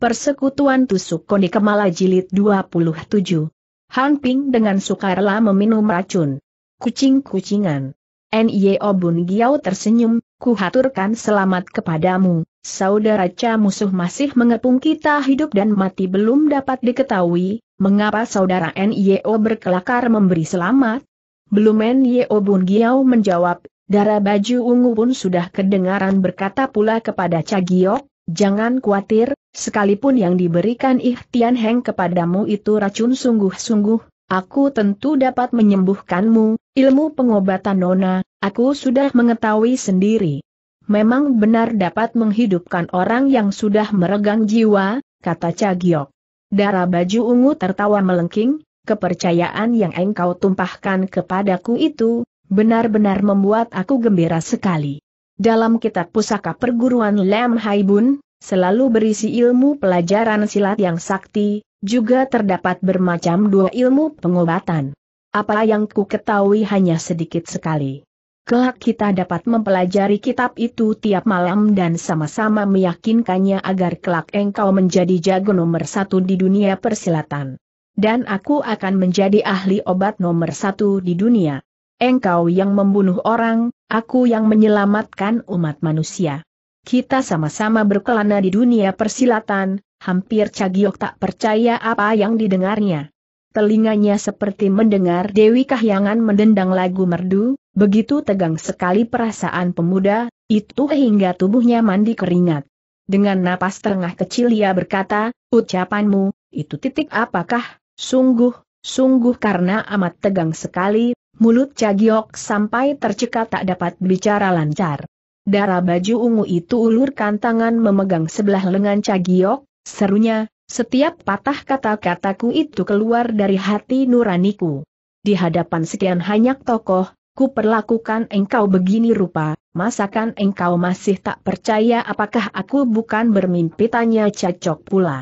Persekutuan Tusuk Koni Kemala Jilid 27. Han Ping dengan sukarela meminum racun. Kucing-kucingan. N.I.O. E Bun Giau tersenyum, kuhaturkan selamat kepadamu, saudara ca musuh masih mengepung kita hidup dan mati belum dapat diketahui, mengapa saudara N.I.O. E berkelakar memberi selamat? Belum N.I.O. E Bun Giau menjawab, darah baju ungu pun sudah kedengaran berkata pula kepada Cha Giok, Jangan khawatir, sekalipun yang diberikan Ihtian Heng kepadamu itu racun sungguh-sungguh, aku tentu dapat menyembuhkanmu, ilmu pengobatan nona, aku sudah mengetahui sendiri. Memang benar dapat menghidupkan orang yang sudah meregang jiwa, kata Cagiok. Darah baju ungu tertawa melengking, kepercayaan yang engkau tumpahkan kepadaku itu, benar-benar membuat aku gembira sekali. Dalam kitab pusaka perguruan Lam Haibun, selalu berisi ilmu pelajaran silat yang sakti, juga terdapat bermacam dua ilmu pengobatan. Apa yang ku ketahui hanya sedikit sekali. Kelak kita dapat mempelajari kitab itu tiap malam dan sama-sama meyakinkannya agar kelak engkau menjadi jago nomor satu di dunia persilatan. Dan aku akan menjadi ahli obat nomor satu di dunia. Engkau yang membunuh orang, aku yang menyelamatkan umat manusia. Kita sama-sama berkelana di dunia persilatan, hampir Cagiok tak percaya apa yang didengarnya. Telinganya seperti mendengar Dewi Kahyangan mendendang lagu merdu, begitu tegang sekali perasaan pemuda, itu hingga tubuhnya mandi keringat. Dengan napas terengah kecil ia berkata, ucapanmu, itu titik apakah, sungguh, sungguh karena amat tegang sekali, Mulut Cagiok sampai tercekat tak dapat bicara lancar. Darah baju ungu itu ulurkan tangan memegang sebelah lengan Cagiok, serunya, setiap patah kata-kataku itu keluar dari hati nuraniku. Di hadapan sekian banyak tokoh, ku perlakukan engkau begini rupa, masakan engkau masih tak percaya apakah aku bukan bermimpi tanya cacok pula.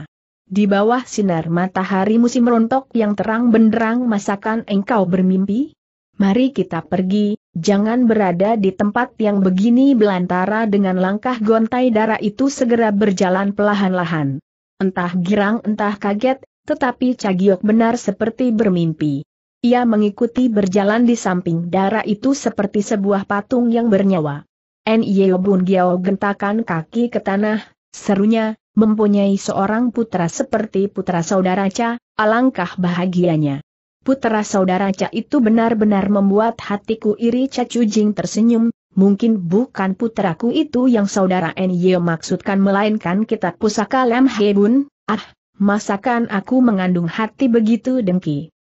Di bawah sinar matahari musim rontok yang terang benderang masakan engkau bermimpi? Mari kita pergi, jangan berada di tempat yang begini belantara dengan langkah gontai darah itu segera berjalan perlahan-lahan. Entah girang entah kaget, tetapi Cagiok benar seperti bermimpi. Ia mengikuti berjalan di samping darah itu seperti sebuah patung yang bernyawa. Nyeo Bun Giao gentakan kaki ke tanah, serunya, mempunyai seorang putra seperti putra saudara Cha, alangkah bahagianya. Putera saudara Ca itu benar-benar membuat hatiku iri Cacu Jing tersenyum, mungkin bukan puteraku itu yang saudara Nye maksudkan melainkan kitab pusaka He Bun. ah, masakan aku mengandung hati begitu dengki.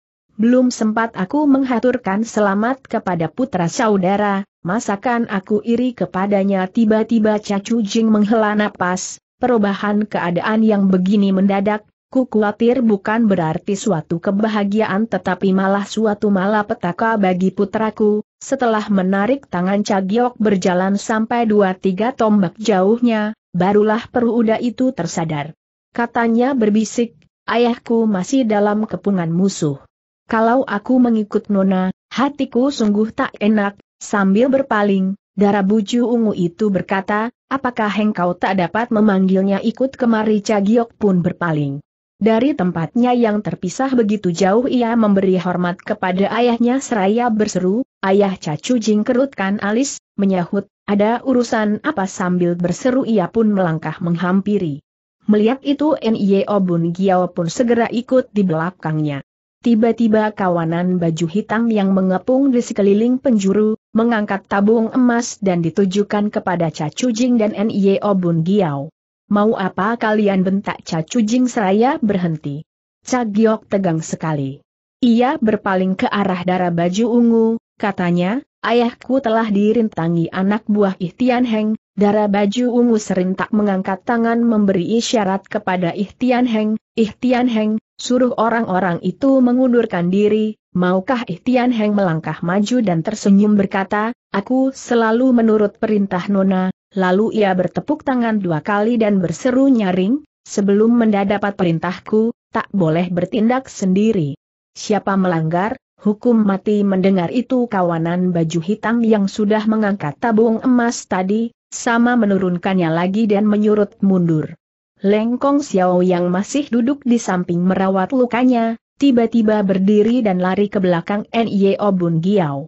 Belum sempat aku menghaturkan selamat kepada putra saudara, masakan aku iri kepadanya tiba-tiba Cacu Jing menghela napas, perubahan keadaan yang begini mendadak, Ku khawatir bukan berarti suatu kebahagiaan tetapi malah suatu malapetaka bagi putraku, setelah menarik tangan Cagiok berjalan sampai dua tiga tombak jauhnya, barulah peruda itu tersadar. Katanya berbisik, ayahku masih dalam kepungan musuh. Kalau aku mengikut Nona, hatiku sungguh tak enak, sambil berpaling, darah buju ungu itu berkata, apakah engkau tak dapat memanggilnya ikut kemari Cagiok pun berpaling. Dari tempatnya yang terpisah begitu jauh ia memberi hormat kepada ayahnya seraya berseru, ayah cacu Jing kerutkan alis, menyahut, ada urusan apa sambil berseru ia pun melangkah menghampiri. Melihat itu N.I.O. Bun Giao pun segera ikut di belakangnya. Tiba-tiba kawanan baju hitam yang mengepung di sekeliling penjuru, mengangkat tabung emas dan ditujukan kepada Cacu Jing dan N.I.O. Bun Giao. Mau apa kalian bentak Cacu Jing seraya berhenti? Cagiok tegang sekali. Ia berpaling ke arah darah baju ungu, katanya, ayahku telah dirintangi anak buah Ihtian Heng, darah baju ungu serintak mengangkat tangan memberi isyarat kepada Ihtian Heng, Ihtian Heng, suruh orang-orang itu mengundurkan diri, Maukah Ihtian Heng melangkah maju dan tersenyum berkata, aku selalu menurut perintah Nona, lalu ia bertepuk tangan dua kali dan berseru nyaring, sebelum mendapat perintahku, tak boleh bertindak sendiri. Siapa melanggar, hukum mati mendengar itu kawanan baju hitam yang sudah mengangkat tabung emas tadi, sama menurunkannya lagi dan menyurut mundur. Lengkong Xiao yang masih duduk di samping merawat lukanya, tiba-tiba berdiri dan lari ke belakang Nio Bun Giau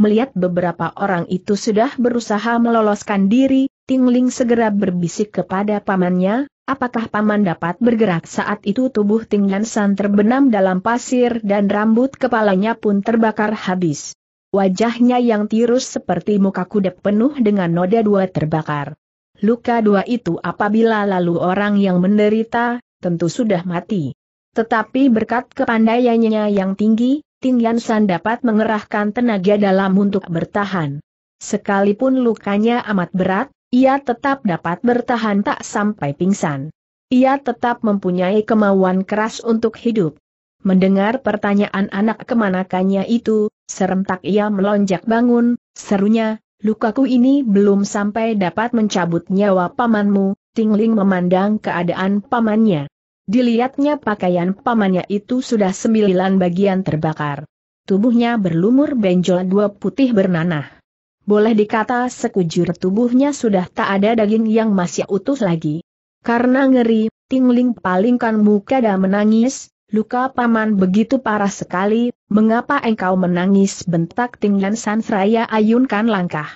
melihat beberapa orang itu sudah berusaha meloloskan diri, Tingling segera berbisik kepada pamannya, apakah paman dapat bergerak saat itu tubuh Tinglan San terbenam dalam pasir dan rambut kepalanya pun terbakar habis. Wajahnya yang tirus seperti muka kudep penuh dengan noda dua terbakar. Luka dua itu apabila lalu orang yang menderita, tentu sudah mati. Tetapi berkat kepandaiannya yang tinggi, Ting San dapat mengerahkan tenaga dalam untuk bertahan. Sekalipun lukanya amat berat, ia tetap dapat bertahan tak sampai pingsan. Ia tetap mempunyai kemauan keras untuk hidup. Mendengar pertanyaan anak kemanakannya itu, serentak ia melonjak bangun, serunya, lukaku ini belum sampai dapat mencabut nyawa pamanmu, Tingling memandang keadaan pamannya. Dilihatnya pakaian pamannya itu sudah sembilan bagian terbakar. Tubuhnya berlumur benjol dua putih bernanah. Boleh dikata sekujur tubuhnya sudah tak ada daging yang masih utuh lagi. Karena ngeri, Tingling palingkan muka dan menangis, luka paman begitu parah sekali, mengapa engkau menangis bentak Tinglan Sanfraya ayunkan langkah.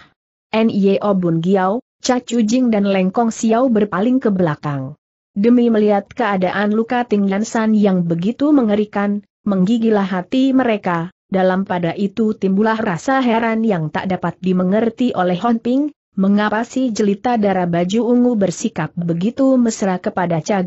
Nio Bun Giau, Cacu Jing dan Lengkong Xiao berpaling ke belakang. Demi melihat keadaan luka Tingnan San yang begitu mengerikan, menggigilah hati mereka, dalam pada itu timbulah rasa heran yang tak dapat dimengerti oleh Hon Ping, mengapa si jelita darah baju ungu bersikap begitu mesra kepada Cha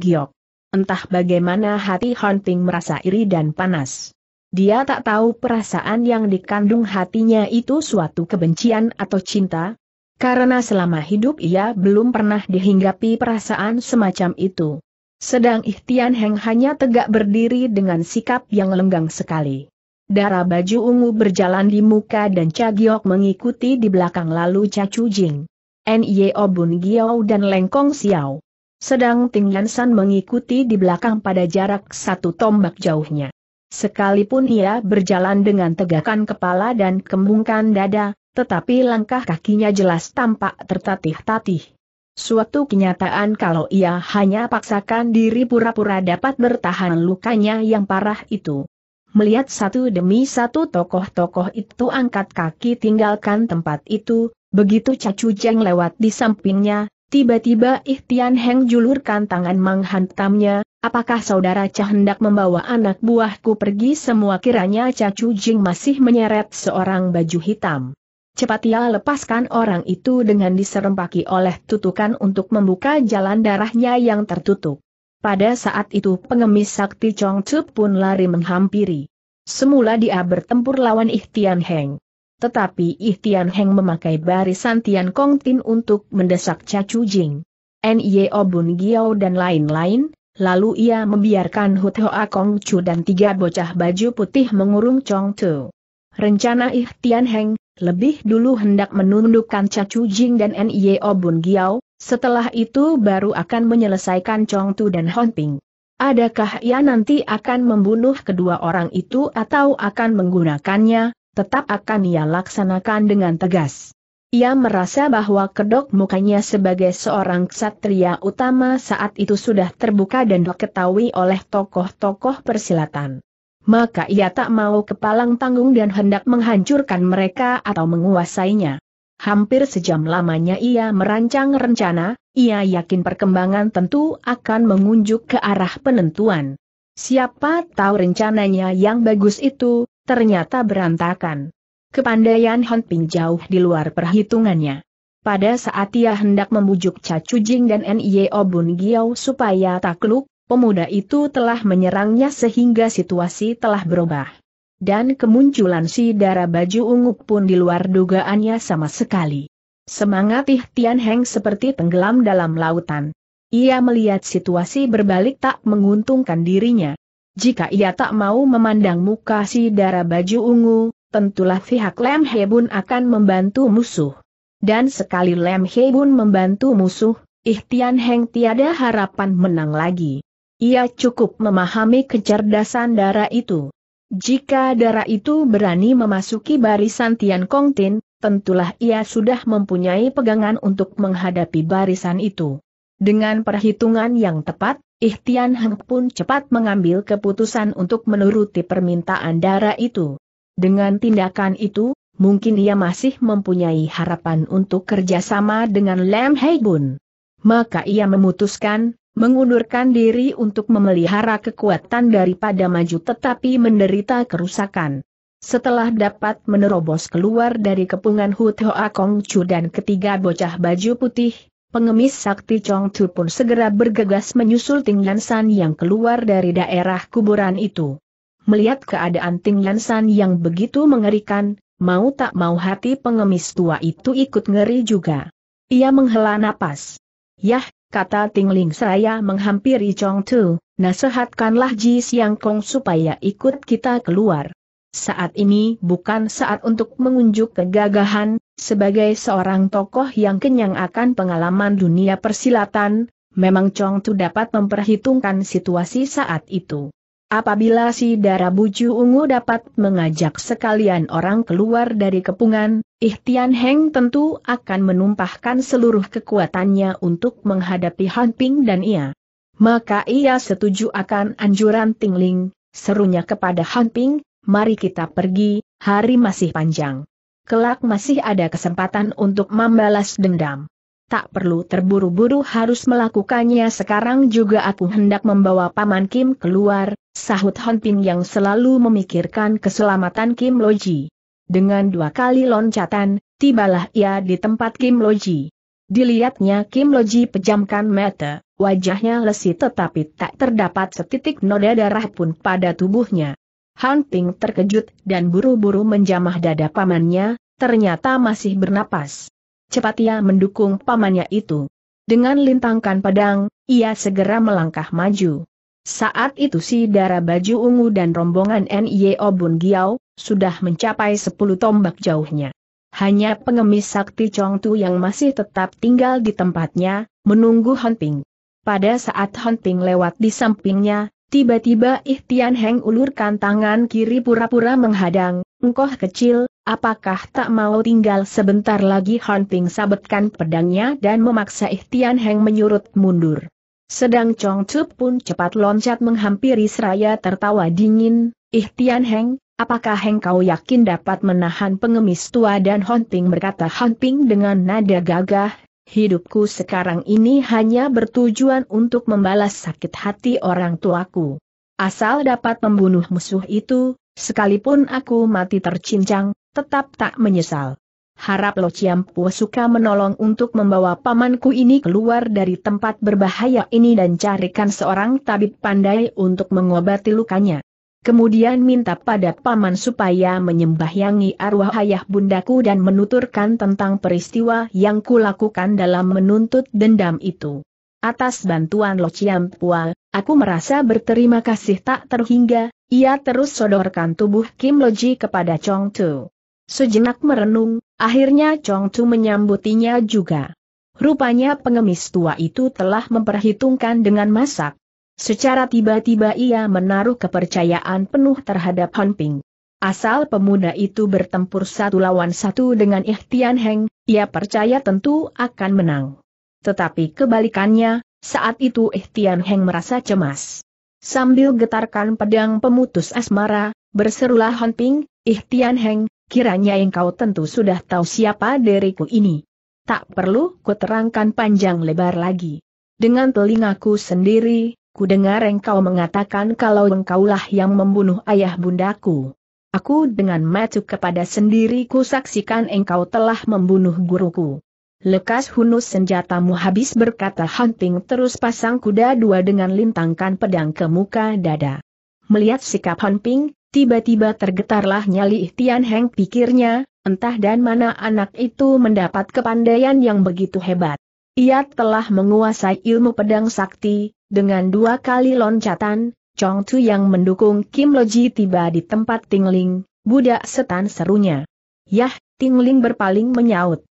Entah bagaimana hati Hon Ping merasa iri dan panas. Dia tak tahu perasaan yang dikandung hatinya itu suatu kebencian atau cinta, karena selama hidup ia belum pernah dihinggapi perasaan semacam itu. Sedang Ihtian Heng hanya tegak berdiri dengan sikap yang lenggang sekali. Darah baju ungu berjalan di muka dan Cagiok mengikuti di belakang lalu Cacu Jing. N.Y.O. Bun Giao dan Lengkong Xiao. Sedang Ting Yansan mengikuti di belakang pada jarak satu tombak jauhnya. Sekalipun ia berjalan dengan tegakan kepala dan kembungkan dada, tetapi langkah kakinya jelas tampak tertatih-tatih. Suatu kenyataan kalau ia hanya paksakan diri pura-pura dapat bertahan lukanya yang parah itu. Melihat satu demi satu tokoh-tokoh itu angkat kaki tinggalkan tempat itu, begitu Cacu Jeng lewat di sampingnya, tiba-tiba Ihtian Heng julurkan tangan menghantamnya, apakah saudara Cah hendak membawa anak buahku pergi semua kiranya Cacu Jeng masih menyeret seorang baju hitam. Cepat ia lepaskan orang itu dengan diserempaki oleh tutukan untuk membuka jalan darahnya yang tertutup. Pada saat itu pengemis sakti Chong Chup pun lari menghampiri. Semula dia bertempur lawan Ihtian Heng. Tetapi Ihtian Heng memakai barisan Tian Kong Tin untuk mendesak Cha Chu Jing. N.I.O. Bun Giao dan lain-lain, lalu ia membiarkan Hu Hoa Kong Chu dan tiga bocah baju putih mengurung Chong Chu. Rencana Ihtian Heng, lebih dulu hendak menundukkan Cacu Jing dan N.I.O. Obun Giao, setelah itu baru akan menyelesaikan Chong Tu dan Hon Ping. Adakah ia nanti akan membunuh kedua orang itu atau akan menggunakannya, tetap akan ia laksanakan dengan tegas. Ia merasa bahwa kedok mukanya sebagai seorang ksatria utama saat itu sudah terbuka dan diketahui oleh tokoh-tokoh persilatan maka ia tak mau kepalang tanggung dan hendak menghancurkan mereka atau menguasainya. Hampir sejam lamanya ia merancang rencana, ia yakin perkembangan tentu akan mengunjuk ke arah penentuan. Siapa tahu rencananya yang bagus itu, ternyata berantakan. Kepandaian Han Ping jauh di luar perhitungannya. Pada saat ia hendak membujuk Cacu Jing dan N.I.O. Obun Giau supaya takluk, pemuda itu telah menyerangnya sehingga situasi telah berubah. Dan kemunculan si darah baju ungu pun di luar dugaannya sama sekali. Semangat Ih Tian Heng seperti tenggelam dalam lautan. Ia melihat situasi berbalik tak menguntungkan dirinya. Jika ia tak mau memandang muka si darah baju ungu, tentulah pihak Lem Hebun akan membantu musuh. Dan sekali Lem Hebun membantu musuh, Tian Heng tiada harapan menang lagi. Ia cukup memahami kecerdasan darah itu. Jika darah itu berani memasuki barisan Tian Kong Tin, tentulah ia sudah mempunyai pegangan untuk menghadapi barisan itu. Dengan perhitungan yang tepat, Ihtian Heng pun cepat mengambil keputusan untuk menuruti permintaan darah itu. Dengan tindakan itu, mungkin ia masih mempunyai harapan untuk kerjasama dengan Lam Bun. Maka ia memutuskan, mengundurkan diri untuk memelihara kekuatan daripada maju tetapi menderita kerusakan. Setelah dapat menerobos keluar dari kepungan Hu Hoa Kong Chu dan ketiga bocah baju putih, pengemis sakti Chong Tu pun segera bergegas menyusul Ting San yang keluar dari daerah kuburan itu. Melihat keadaan Ting San yang begitu mengerikan, mau tak mau hati pengemis tua itu ikut ngeri juga. Ia menghela napas. Yah, kata Tingling saya menghampiri Chong Tu, nasihatkanlah Ji Siang Kong supaya ikut kita keluar. Saat ini bukan saat untuk mengunjuk kegagahan, sebagai seorang tokoh yang kenyang akan pengalaman dunia persilatan, memang Chong Tu dapat memperhitungkan situasi saat itu. Apabila si darah bucu ungu dapat mengajak sekalian orang keluar dari kepungan, Ihtian Heng tentu akan menumpahkan seluruh kekuatannya untuk menghadapi Han Ping dan ia. Maka ia setuju akan anjuran Tingling, serunya kepada Han Ping, mari kita pergi, hari masih panjang. Kelak masih ada kesempatan untuk membalas dendam tak perlu terburu-buru harus melakukannya sekarang juga aku hendak membawa Paman Kim keluar, sahut Hon Ping yang selalu memikirkan keselamatan Kim Loji. Dengan dua kali loncatan, tibalah ia di tempat Kim Loji. Dilihatnya Kim Loji pejamkan mata, wajahnya lesi tetapi tak terdapat setitik noda darah pun pada tubuhnya. Han Ping terkejut dan buru-buru menjamah dada pamannya, ternyata masih bernapas cepat ia mendukung pamannya itu. Dengan lintangkan pedang, ia segera melangkah maju. Saat itu si darah baju ungu dan rombongan NIO Bun Giau, sudah mencapai sepuluh tombak jauhnya. Hanya pengemis sakti Chong Tu yang masih tetap tinggal di tempatnya, menunggu hunting. Pada saat hunting lewat di sampingnya, tiba-tiba Ihtian Heng ulurkan tangan kiri pura-pura menghadang, engkau kecil, Apakah tak mau tinggal sebentar lagi Han Ping sabetkan pedangnya dan memaksa Ihtian Heng menyurut mundur. Sedang Chong Chu pun cepat loncat menghampiri seraya tertawa dingin, Ihtian Heng, apakah Heng kau yakin dapat menahan pengemis tua dan Han Ping berkata Han Ping dengan nada gagah, hidupku sekarang ini hanya bertujuan untuk membalas sakit hati orang tuaku. Asal dapat membunuh musuh itu, Sekalipun aku mati tercincang, tetap tak menyesal. Harap Lo Ciampu suka menolong untuk membawa pamanku ini keluar dari tempat berbahaya ini dan carikan seorang tabib pandai untuk mengobati lukanya. Kemudian minta pada paman supaya menyembahyangi arwah ayah bundaku dan menuturkan tentang peristiwa yang kulakukan dalam menuntut dendam itu. Atas bantuan Lo Ciampua, aku merasa berterima kasih tak terhingga, ia terus sodorkan tubuh Kim Loji kepada Chong Tu. Sejenak merenung, akhirnya Chong Tu menyambutinya juga. Rupanya pengemis tua itu telah memperhitungkan dengan masak. Secara tiba-tiba ia menaruh kepercayaan penuh terhadap Han Ping. Asal pemuda itu bertempur satu lawan satu dengan Ihtian Heng, ia percaya tentu akan menang. Tetapi kebalikannya, saat itu Ihtian Heng merasa cemas. Sambil getarkan pedang pemutus asmara, berserulah Hon Ping, Ih Tian Heng, kiranya engkau tentu sudah tahu siapa diriku ini. Tak perlu kuterangkan panjang lebar lagi. Dengan telingaku sendiri, ku dengar engkau mengatakan kalau engkaulah yang membunuh ayah bundaku. Aku dengan matuk kepada sendiriku saksikan engkau telah membunuh guruku. Lekas hunus senjatamu habis berkata Hunting terus pasang kuda dua dengan lintangkan pedang ke muka dada. Melihat sikap Hunting, tiba-tiba tergetarlah nyali Tian Heng pikirnya, entah dan mana anak itu mendapat kepandaian yang begitu hebat. Ia telah menguasai ilmu pedang sakti, dengan dua kali loncatan, Chong Tu yang mendukung Kim Loji tiba di tempat Tingling, budak setan serunya. Yah, Tingling berpaling menyaut.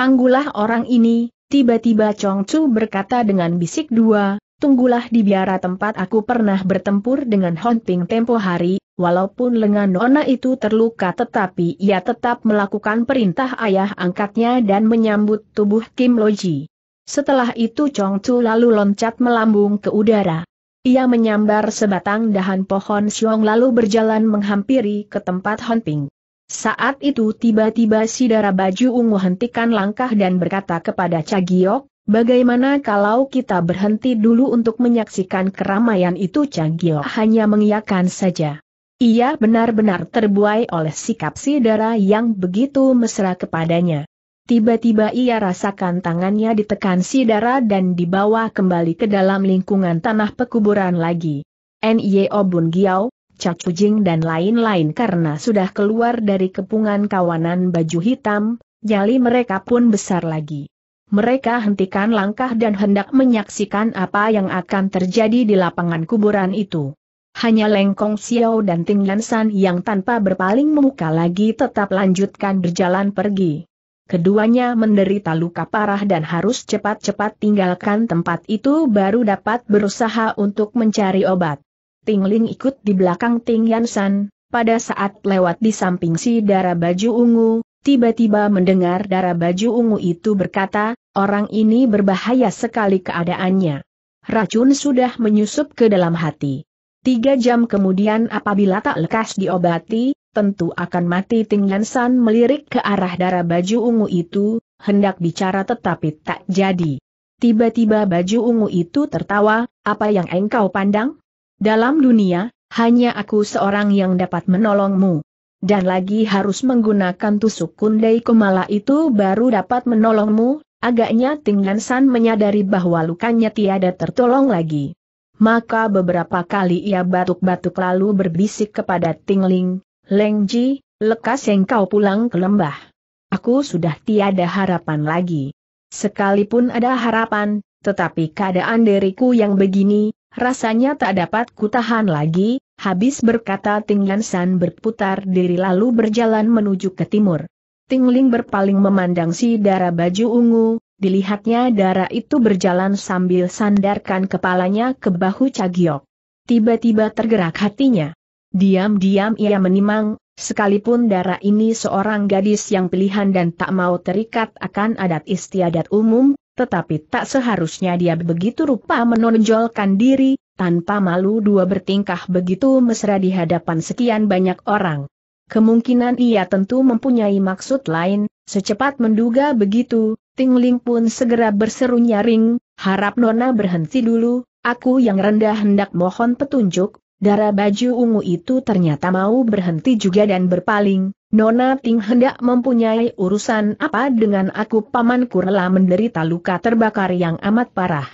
Panggulah orang ini, tiba-tiba Chong Chu berkata dengan bisik dua, tunggulah di biara tempat aku pernah bertempur dengan Hon Ping tempo hari, walaupun lengan Nona itu terluka tetapi ia tetap melakukan perintah ayah angkatnya dan menyambut tubuh Kim Loji. Setelah itu Chong Chu lalu loncat melambung ke udara. Ia menyambar sebatang dahan pohon siung lalu berjalan menghampiri ke tempat Hon Ping. Saat itu tiba-tiba si darah baju ungu hentikan langkah dan berkata kepada Cagiok, bagaimana kalau kita berhenti dulu untuk menyaksikan keramaian itu Cagiok hanya mengiyakan saja. Ia benar-benar terbuai oleh sikap si darah yang begitu mesra kepadanya. Tiba-tiba ia rasakan tangannya ditekan si darah dan dibawa kembali ke dalam lingkungan tanah pekuburan lagi. Nyeobun Bun cacujing dan lain-lain karena sudah keluar dari kepungan kawanan baju hitam, jali mereka pun besar lagi. Mereka hentikan langkah dan hendak menyaksikan apa yang akan terjadi di lapangan kuburan itu. Hanya Lengkong Xiao dan Ting San yang tanpa berpaling memuka lagi tetap lanjutkan berjalan pergi. Keduanya menderita luka parah dan harus cepat-cepat tinggalkan tempat itu baru dapat berusaha untuk mencari obat. Ting Ling ikut di belakang Ting San, pada saat lewat di samping si darah baju ungu, tiba-tiba mendengar darah baju ungu itu berkata, orang ini berbahaya sekali keadaannya. Racun sudah menyusup ke dalam hati. Tiga jam kemudian apabila tak lekas diobati, tentu akan mati Ting San melirik ke arah darah baju ungu itu, hendak bicara tetapi tak jadi. Tiba-tiba baju ungu itu tertawa, apa yang engkau pandang? Dalam dunia, hanya aku seorang yang dapat menolongmu. Dan lagi harus menggunakan tusuk kundai kumala itu baru dapat menolongmu, agaknya Tingnan San menyadari bahwa lukanya tiada tertolong lagi. Maka beberapa kali ia batuk-batuk lalu berbisik kepada Tingling, Lengji, lekas engkau pulang ke lembah. Aku sudah tiada harapan lagi. Sekalipun ada harapan, tetapi keadaan diriku yang begini, Rasanya tak dapat kutahan lagi, habis berkata Tinglan San berputar diri lalu berjalan menuju ke timur. Tingling berpaling memandang si darah baju ungu, dilihatnya darah itu berjalan sambil sandarkan kepalanya ke bahu Cagiok. Tiba-tiba tergerak hatinya. Diam-diam ia menimang, sekalipun darah ini seorang gadis yang pilihan dan tak mau terikat akan adat istiadat umum, tetapi tak seharusnya dia begitu rupa menonjolkan diri, tanpa malu dua bertingkah begitu mesra di hadapan sekian banyak orang. Kemungkinan ia tentu mempunyai maksud lain, secepat menduga begitu, Tingling pun segera berseru nyaring, harap Nona berhenti dulu, aku yang rendah hendak mohon petunjuk, darah baju ungu itu ternyata mau berhenti juga dan berpaling, Nona Ting hendak mempunyai urusan apa dengan aku paman Kurla menderita luka terbakar yang amat parah.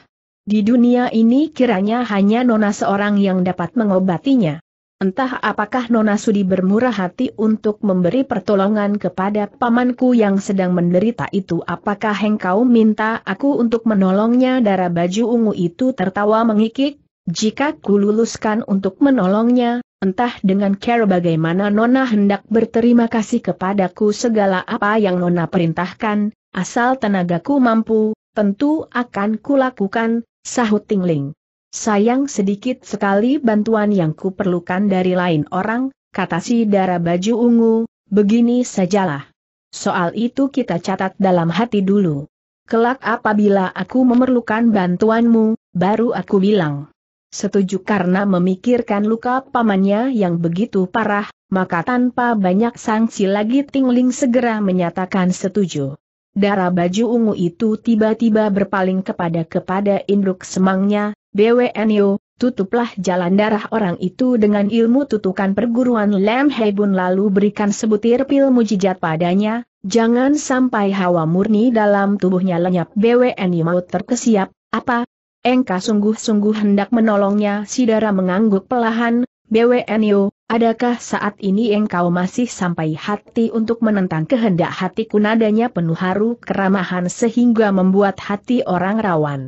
Di dunia ini kiranya hanya Nona seorang yang dapat mengobatinya. Entah apakah Nona Sudi bermurah hati untuk memberi pertolongan kepada pamanku yang sedang menderita itu apakah engkau minta aku untuk menolongnya darah baju ungu itu tertawa mengikik? Jika ku luluskan untuk menolongnya, entah dengan cara bagaimana Nona hendak berterima kasih kepadaku segala apa yang Nona perintahkan, asal tenagaku mampu, tentu akan kulakukan, sahut Tingling. Sayang sedikit sekali bantuan yang kuperlukan dari lain orang, kata si darah baju ungu, begini sajalah. Soal itu kita catat dalam hati dulu. Kelak apabila aku memerlukan bantuanmu, baru aku bilang setuju karena memikirkan luka pamannya yang begitu parah, maka tanpa banyak sanksi lagi Tingling segera menyatakan setuju. Darah baju ungu itu tiba-tiba berpaling kepada kepada induk semangnya, BWNU, tutuplah jalan darah orang itu dengan ilmu tutukan perguruan Lam Hebun lalu berikan sebutir pil mujijat padanya, jangan sampai hawa murni dalam tubuhnya lenyap BWNU mau terkesiap, apa, engkau sungguh-sungguh hendak menolongnya Sidara mengangguk pelahan, BWNU, adakah saat ini engkau masih sampai hati untuk menentang kehendak hatiku nadanya penuh haru keramahan sehingga membuat hati orang rawan.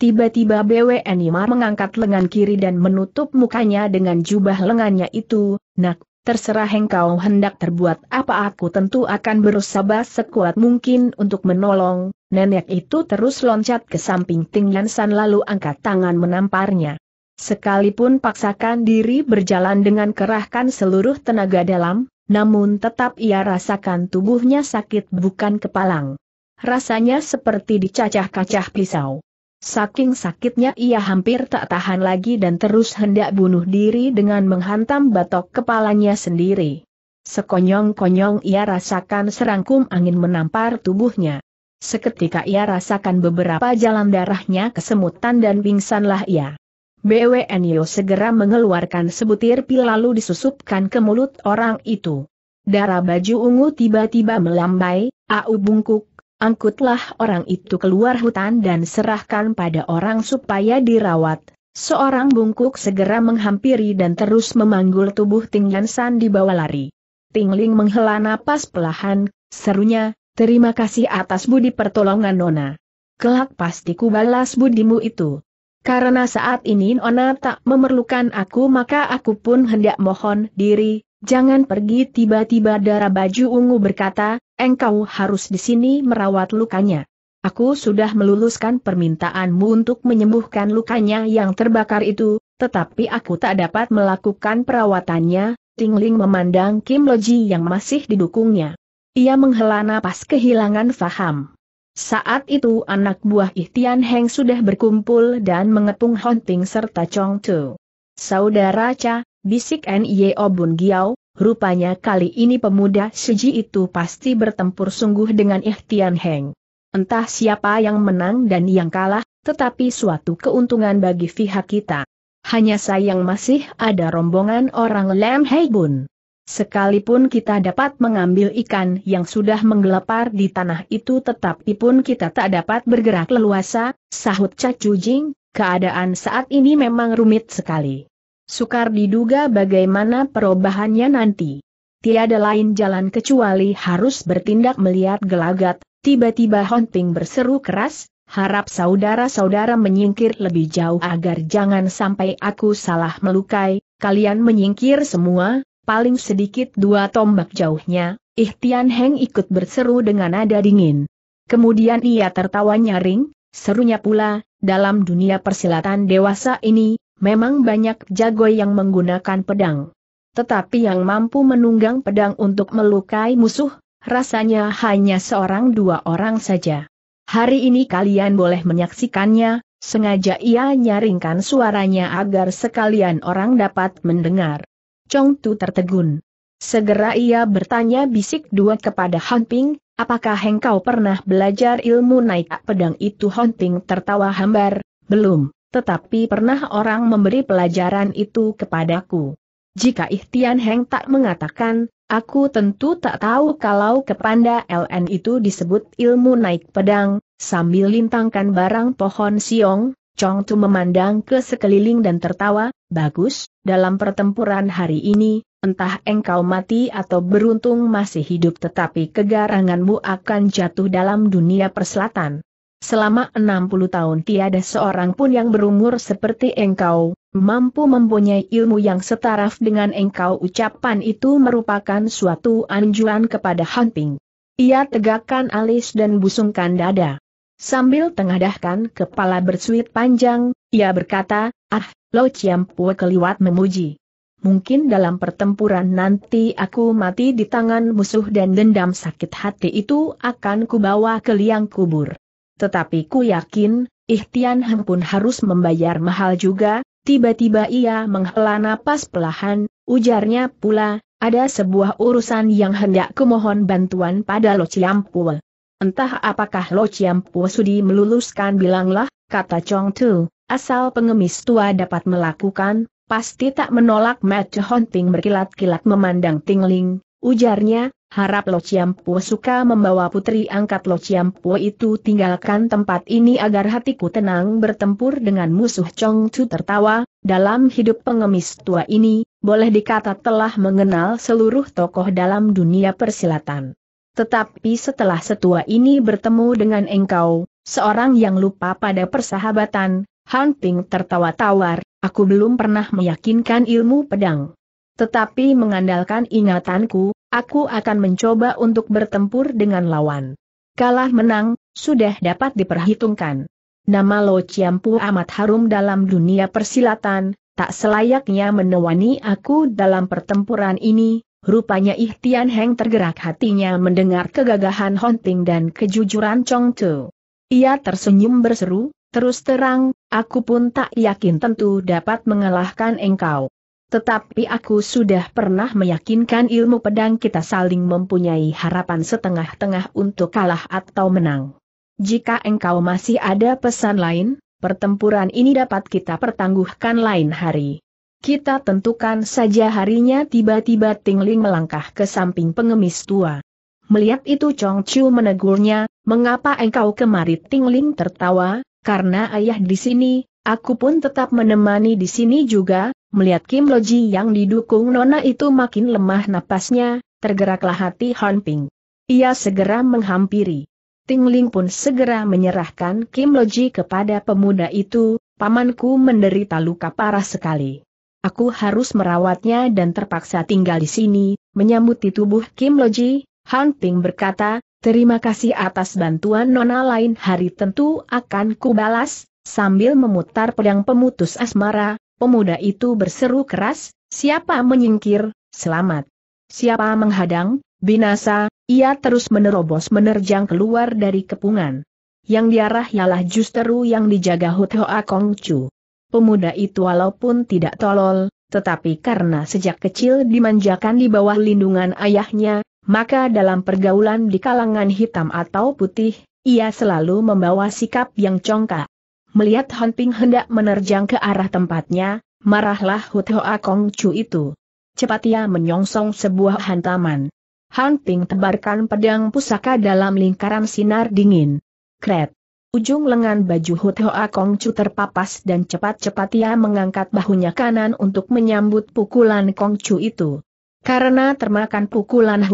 Tiba-tiba BWNU mengangkat lengan kiri dan menutup mukanya dengan jubah lengannya itu, nak, terserah engkau hendak terbuat apa aku tentu akan berusaha sekuat mungkin untuk menolong, nenek itu terus loncat ke samping Ting San lalu angkat tangan menamparnya. Sekalipun paksakan diri berjalan dengan kerahkan seluruh tenaga dalam, namun tetap ia rasakan tubuhnya sakit bukan kepalang. Rasanya seperti dicacah-cacah pisau. Saking sakitnya ia hampir tak tahan lagi dan terus hendak bunuh diri dengan menghantam batok kepalanya sendiri. Sekonyong-konyong ia rasakan serangkum angin menampar tubuhnya. Seketika ia rasakan beberapa jalan darahnya kesemutan dan pingsanlah ia. BWNYO segera mengeluarkan sebutir pil lalu disusupkan ke mulut orang itu. Darah baju ungu tiba-tiba melambai, au bungkuk, angkutlah orang itu keluar hutan dan serahkan pada orang supaya dirawat. Seorang bungkuk segera menghampiri dan terus memanggul tubuh Tinglan San bawah lari. Tingling menghela napas pelahan, serunya, terima kasih atas budi pertolongan Nona. Kelak pasti ku balas budimu itu. Karena saat ini Nona tak memerlukan aku maka aku pun hendak mohon diri, Jangan pergi tiba-tiba darah baju ungu berkata, engkau harus di sini merawat lukanya. Aku sudah meluluskan permintaanmu untuk menyembuhkan lukanya yang terbakar itu, tetapi aku tak dapat melakukan perawatannya, Tingling memandang Kim Loji yang masih didukungnya. Ia menghela napas kehilangan faham. Saat itu anak buah Ihtian Heng sudah berkumpul dan mengepung Honting serta Chong Tu. Saudara Cha, Bisik Nio Bun Giau, rupanya kali ini pemuda Suji itu pasti bertempur sungguh dengan Ihtian Heng. Entah siapa yang menang dan yang kalah, tetapi suatu keuntungan bagi pihak kita. Hanya sayang masih ada rombongan orang Lam Hei Bun. Sekalipun kita dapat mengambil ikan yang sudah menggelepar di tanah itu tetapi pun kita tak dapat bergerak leluasa, sahut Cacu Jing, keadaan saat ini memang rumit sekali. Sukar diduga bagaimana perubahannya nanti. Tiada lain jalan kecuali harus bertindak melihat gelagat, tiba-tiba Honting berseru keras, harap saudara-saudara menyingkir lebih jauh agar jangan sampai aku salah melukai, kalian menyingkir semua, paling sedikit dua tombak jauhnya, Ihtian Heng ikut berseru dengan nada dingin. Kemudian ia tertawa nyaring, serunya pula, dalam dunia persilatan dewasa ini, memang banyak jago yang menggunakan pedang. Tetapi yang mampu menunggang pedang untuk melukai musuh, rasanya hanya seorang dua orang saja. Hari ini kalian boleh menyaksikannya, sengaja ia nyaringkan suaranya agar sekalian orang dapat mendengar. Chong Tu tertegun. Segera ia bertanya bisik dua kepada Han Ping, apakah engkau pernah belajar ilmu naik pedang itu Han Ping tertawa hambar, belum. Tetapi pernah orang memberi pelajaran itu kepadaku. Jika Ihtian Heng tak mengatakan, aku tentu tak tahu kalau kepanda LN itu disebut ilmu naik pedang, sambil lintangkan barang pohon siong, Chong Tu memandang ke sekeliling dan tertawa, bagus, dalam pertempuran hari ini, entah engkau mati atau beruntung masih hidup tetapi kegaranganmu akan jatuh dalam dunia perselatan. Selama 60 tahun tiada seorang pun yang berumur seperti engkau, mampu mempunyai ilmu yang setaraf dengan engkau ucapan itu merupakan suatu anjuran kepada Hanping. Ia tegakkan alis dan busungkan dada. Sambil tengadahkan kepala bersuit panjang, ia berkata, Ah, Lo Chiampue keliwat memuji. Mungkin dalam pertempuran nanti aku mati di tangan musuh dan dendam sakit hati itu akan kubawa ke liang kubur. Tetapi ku yakin, Ihtian Hem pun harus membayar mahal juga, tiba-tiba ia menghela napas pelahan, ujarnya pula, ada sebuah urusan yang hendak kumohon bantuan pada Lo Ciampua. Entah apakah Lo Ciampua sudi meluluskan bilanglah, kata Chong Tu, asal pengemis tua dapat melakukan, pasti tak menolak Matt Ting berkilat-kilat memandang Tingling, Ujarnya, harap Lo Chiampo suka membawa putri angkat Lo Chiampo itu tinggalkan tempat ini agar hatiku tenang bertempur dengan musuh Chong Chu tertawa, dalam hidup pengemis tua ini, boleh dikata telah mengenal seluruh tokoh dalam dunia persilatan. Tetapi setelah setua ini bertemu dengan engkau, seorang yang lupa pada persahabatan, Han tertawa tawar, aku belum pernah meyakinkan ilmu pedang. Tetapi mengandalkan ingatanku, aku akan mencoba untuk bertempur dengan lawan. Kalah menang, sudah dapat diperhitungkan. Nama Lo Chiampu amat harum dalam dunia persilatan, tak selayaknya menewani aku dalam pertempuran ini, rupanya Ihtian Heng tergerak hatinya mendengar kegagahan Honting dan kejujuran Chong Tu. Ia tersenyum berseru, terus terang, aku pun tak yakin tentu dapat mengalahkan engkau. Tetapi aku sudah pernah meyakinkan ilmu pedang kita saling mempunyai harapan setengah-tengah untuk kalah atau menang. Jika engkau masih ada pesan lain, pertempuran ini dapat kita pertangguhkan lain hari. Kita tentukan saja harinya tiba-tiba Tingling melangkah ke samping pengemis tua. Melihat itu Chong Chu menegurnya, mengapa engkau kemari Tingling tertawa, karena ayah di sini, aku pun tetap menemani di sini juga, Melihat Kim Loji yang didukung Nona itu makin lemah napasnya, tergeraklah hati Han Ping. Ia segera menghampiri. Ting Ling pun segera menyerahkan Kim Loji kepada pemuda itu, pamanku menderita luka parah sekali. Aku harus merawatnya dan terpaksa tinggal di sini, menyambuti tubuh Kim Loji, Han Ping berkata, terima kasih atas bantuan Nona lain hari tentu akan kubalas, sambil memutar pedang pemutus asmara, Pemuda itu berseru keras, siapa menyingkir, selamat. Siapa menghadang, binasa, ia terus menerobos menerjang keluar dari kepungan. Yang diarah ialah justru yang dijaga Hut Hoa Kong Chu. Pemuda itu walaupun tidak tolol, tetapi karena sejak kecil dimanjakan di bawah lindungan ayahnya, maka dalam pergaulan di kalangan hitam atau putih, ia selalu membawa sikap yang congkak. Melihat Han Ping hendak menerjang ke arah tempatnya, marahlah Hu Hoa Kong Chu itu. Cepat ia menyongsong sebuah hantaman. Han Ping tebarkan pedang pusaka dalam lingkaran sinar dingin. Kret. Ujung lengan baju Hu Hoa Kong Chu terpapas dan cepat-cepat ia mengangkat bahunya kanan untuk menyambut pukulan Kong Chu itu. Karena termakan pukulan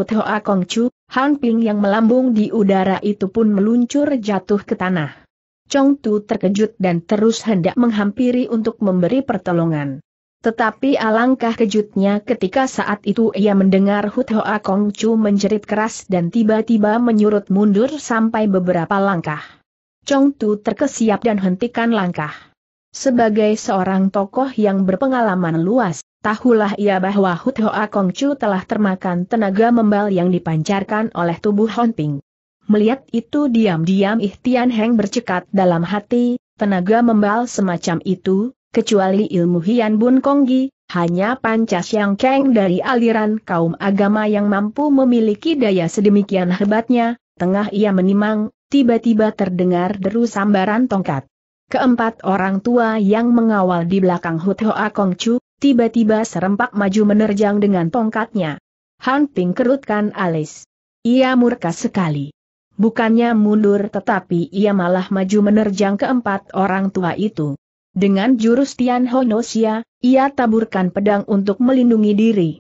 Kong Chu, Han Ping yang melambung di udara itu pun meluncur jatuh ke tanah. Chong Tu terkejut dan terus hendak menghampiri untuk memberi pertolongan. Tetapi alangkah kejutnya ketika saat itu ia mendengar Hut Hoa Kong Chu menjerit keras dan tiba-tiba menyurut mundur sampai beberapa langkah. Chong Tu terkesiap dan hentikan langkah. Sebagai seorang tokoh yang berpengalaman luas, tahulah ia bahwa Hut Hoa Kong Chu telah termakan tenaga membal yang dipancarkan oleh tubuh Hon Ping. Melihat itu diam-diam Ihtian Heng bercekat dalam hati, tenaga membal semacam itu, kecuali ilmu Hian Bun Konggi, hanya pancas yang keng dari aliran kaum agama yang mampu memiliki daya sedemikian hebatnya, tengah ia menimang, tiba-tiba terdengar deru sambaran tongkat. Keempat orang tua yang mengawal di belakang Hut Hoa Kong Chu, tiba-tiba serempak maju menerjang dengan tongkatnya. Han Ping kerutkan alis. Ia murka sekali. Bukannya mundur tetapi ia malah maju menerjang keempat orang tua itu. Dengan jurus Tian Honosia, ia taburkan pedang untuk melindungi diri.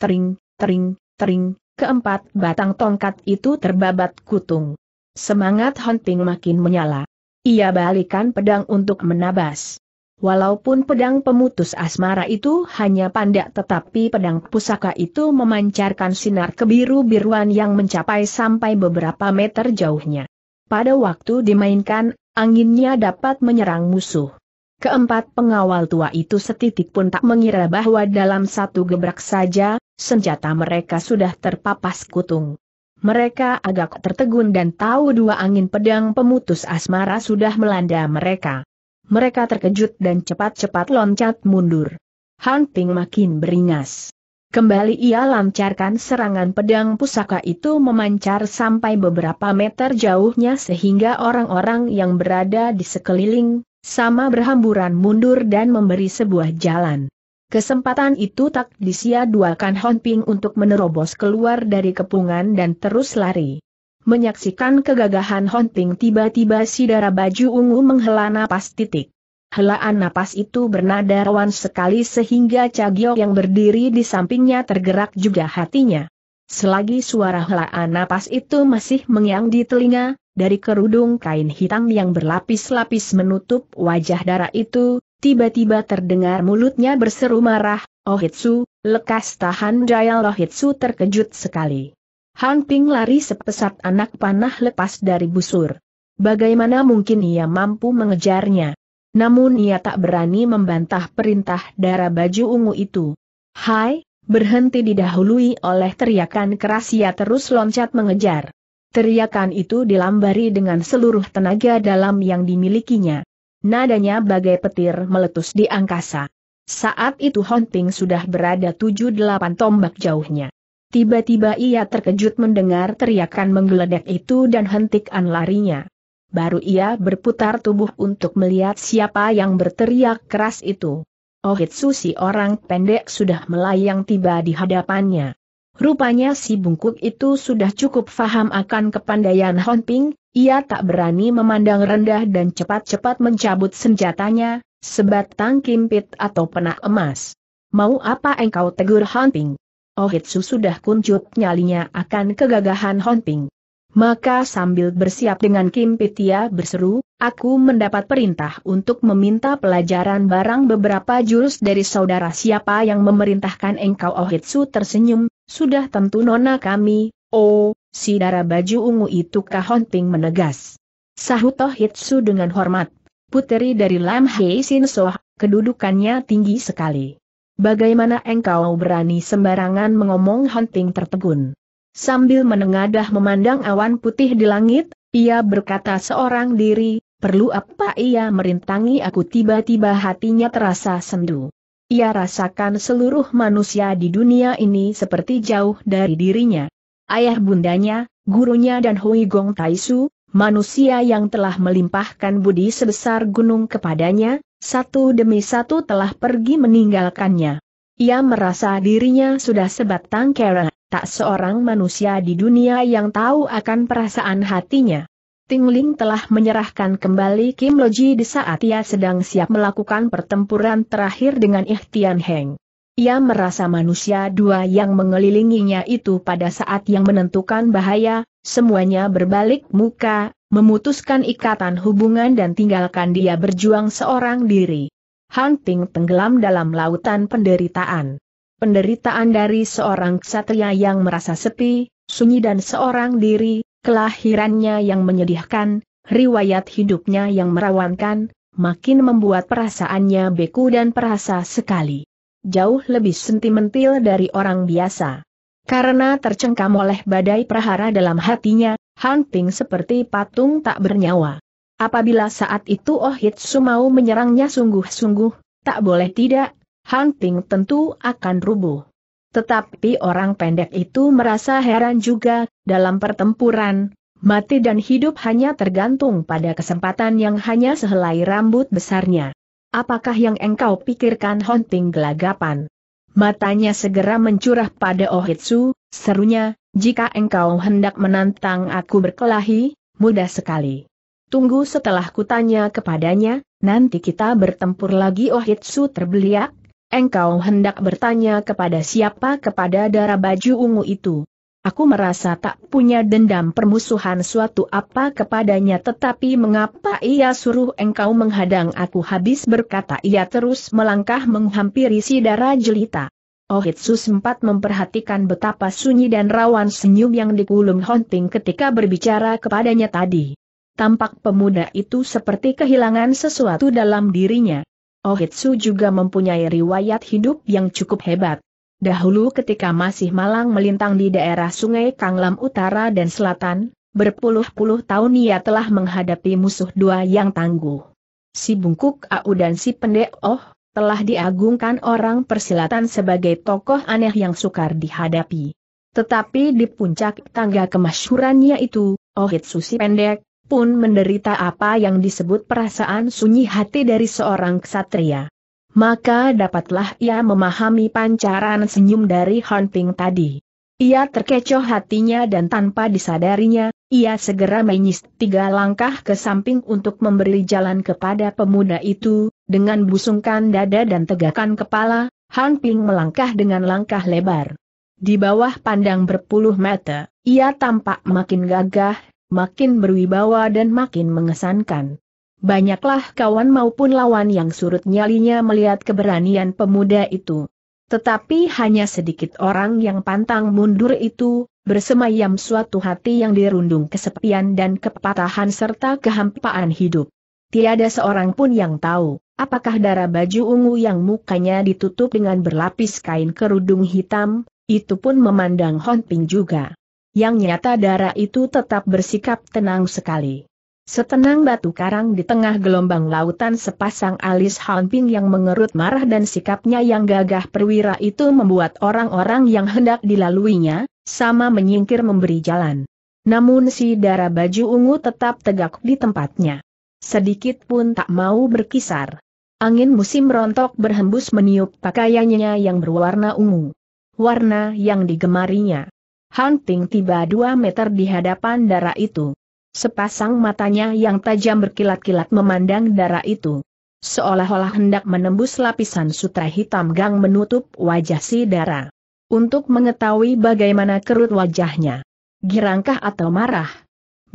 Tering, tering, tering, keempat batang tongkat itu terbabat kutung. Semangat Hunting makin menyala. Ia balikan pedang untuk menabas. Walaupun pedang pemutus asmara itu hanya pandak tetapi pedang pusaka itu memancarkan sinar kebiru-biruan yang mencapai sampai beberapa meter jauhnya. Pada waktu dimainkan, anginnya dapat menyerang musuh. Keempat pengawal tua itu setitik pun tak mengira bahwa dalam satu gebrak saja, senjata mereka sudah terpapas kutung. Mereka agak tertegun dan tahu dua angin pedang pemutus asmara sudah melanda mereka mereka terkejut dan cepat-cepat loncat mundur. Han Ping makin beringas. Kembali ia lancarkan serangan pedang pusaka itu memancar sampai beberapa meter jauhnya sehingga orang-orang yang berada di sekeliling, sama berhamburan mundur dan memberi sebuah jalan. Kesempatan itu tak disia-duakan Hon Ping untuk menerobos keluar dari kepungan dan terus lari. Menyaksikan kegagahan Honting tiba-tiba si darah baju ungu menghela napas titik. Helaan napas itu bernada rawan sekali sehingga Cagio yang berdiri di sampingnya tergerak juga hatinya. Selagi suara helaan napas itu masih mengyang di telinga, dari kerudung kain hitam yang berlapis-lapis menutup wajah darah itu, tiba-tiba terdengar mulutnya berseru marah, Ohitsu, oh lekas tahan daya Ohitsu terkejut sekali. Han Ping lari sepesat anak panah lepas dari busur. Bagaimana mungkin ia mampu mengejarnya? Namun ia tak berani membantah perintah darah baju ungu itu. Hai, berhenti didahului oleh teriakan keras ia terus loncat mengejar. Teriakan itu dilambari dengan seluruh tenaga dalam yang dimilikinya. Nadanya bagai petir meletus di angkasa. Saat itu Hon Ping sudah berada tujuh delapan tombak jauhnya. Tiba-tiba ia terkejut mendengar teriakan menggeledek itu dan hentikan larinya. Baru ia berputar tubuh untuk melihat siapa yang berteriak keras itu. Oh, si orang pendek sudah melayang tiba di hadapannya. Rupanya si bungkuk itu sudah cukup faham akan kepandaian Honping, ia tak berani memandang rendah dan cepat-cepat mencabut senjatanya, sebatang kimpit atau penak emas. Mau apa engkau tegur Honping? Ohitsu oh sudah kuncup nyalinya akan kegagahan Honping. Maka sambil bersiap dengan Kim Pitya berseru, aku mendapat perintah untuk meminta pelajaran barang beberapa jurus dari saudara siapa yang memerintahkan engkau Ohitsu oh tersenyum, sudah tentu nona kami, oh, si darah baju ungu itu Kahonping menegas. Sahut Ohitsu oh dengan hormat, puteri dari Lam Hei Sin Soh, kedudukannya tinggi sekali. Bagaimana engkau berani sembarangan mengomong Hunting tertegun? Sambil menengadah memandang awan putih di langit, ia berkata seorang diri, perlu apa ia merintangi aku tiba-tiba hatinya terasa sendu. Ia rasakan seluruh manusia di dunia ini seperti jauh dari dirinya. Ayah bundanya, gurunya dan Hui Gong Taisu, manusia yang telah melimpahkan budi sebesar gunung kepadanya, satu demi satu telah pergi meninggalkannya. Ia merasa dirinya sudah sebatang kera, tak seorang manusia di dunia yang tahu akan perasaan hatinya. Tingling telah menyerahkan kembali Kim Loji di saat ia sedang siap melakukan pertempuran terakhir dengan Ihtian Heng. Ia merasa manusia dua yang mengelilinginya itu pada saat yang menentukan bahaya, semuanya berbalik muka, memutuskan ikatan hubungan dan tinggalkan dia berjuang seorang diri. Hunting tenggelam dalam lautan penderitaan. Penderitaan dari seorang ksatria yang merasa sepi, sunyi dan seorang diri, kelahirannya yang menyedihkan, riwayat hidupnya yang merawankan, makin membuat perasaannya beku dan perasa sekali. Jauh lebih sentimental dari orang biasa. Karena tercengkam oleh badai prahara dalam hatinya, Han seperti patung tak bernyawa. Apabila saat itu Ohitsu oh mau menyerangnya sungguh-sungguh, tak boleh tidak, Han tentu akan rubuh. Tetapi orang pendek itu merasa heran juga, dalam pertempuran, mati dan hidup hanya tergantung pada kesempatan yang hanya sehelai rambut besarnya. Apakah yang engkau pikirkan Hunting gelagapan? Matanya segera mencurah pada Ohitsu. Oh Serunya, jika engkau hendak menantang aku berkelahi, mudah sekali. Tunggu setelah kutanya kepadanya, nanti kita bertempur lagi Oh Hitsu terbeliak, engkau hendak bertanya kepada siapa kepada darah baju ungu itu. Aku merasa tak punya dendam permusuhan suatu apa kepadanya tetapi mengapa ia suruh engkau menghadang aku habis berkata ia terus melangkah menghampiri si darah jelita. Ohitsu sempat memperhatikan betapa sunyi dan rawan senyum yang dikulum Honting ketika berbicara kepadanya tadi. Tampak pemuda itu seperti kehilangan sesuatu dalam dirinya. Ohitsu juga mempunyai riwayat hidup yang cukup hebat. Dahulu ketika masih malang melintang di daerah sungai Kanglam Utara dan Selatan, berpuluh-puluh tahun ia telah menghadapi musuh dua yang tangguh. Si Bungkuk Au dan si Pendek Oh, telah diagungkan orang persilatan sebagai tokoh aneh yang sukar dihadapi. Tetapi di puncak tangga kemasyurannya itu, Ohit Susi Pendek, pun menderita apa yang disebut perasaan sunyi hati dari seorang ksatria. Maka dapatlah ia memahami pancaran senyum dari Hunting tadi. Ia terkecoh hatinya dan tanpa disadarinya, ia segera menyis tiga langkah ke samping untuk memberi jalan kepada pemuda itu, dengan busungkan dada dan tegakan kepala, Han Ping melangkah dengan langkah lebar. Di bawah pandang berpuluh mata, ia tampak makin gagah, makin berwibawa dan makin mengesankan. Banyaklah kawan maupun lawan yang surut nyalinya melihat keberanian pemuda itu. Tetapi hanya sedikit orang yang pantang mundur itu, bersemayam suatu hati yang dirundung kesepian dan kepatahan serta kehampaan hidup. Tiada seorang pun yang tahu Apakah darah baju ungu yang mukanya ditutup dengan berlapis kain kerudung hitam, itu pun memandang Hon Ping juga. Yang nyata darah itu tetap bersikap tenang sekali. Setenang batu karang di tengah gelombang lautan sepasang alis Hon Ping yang mengerut marah dan sikapnya yang gagah perwira itu membuat orang-orang yang hendak dilaluinya, sama menyingkir memberi jalan. Namun si darah baju ungu tetap tegak di tempatnya. Sedikit pun tak mau berkisar. Angin musim rontok berhembus meniup pakaiannya yang berwarna ungu. Warna yang digemarinya. Hunting tiba dua meter di hadapan darah itu. Sepasang matanya yang tajam berkilat-kilat memandang darah itu. Seolah-olah hendak menembus lapisan sutra hitam gang menutup wajah si darah. Untuk mengetahui bagaimana kerut wajahnya. Girangkah atau marah?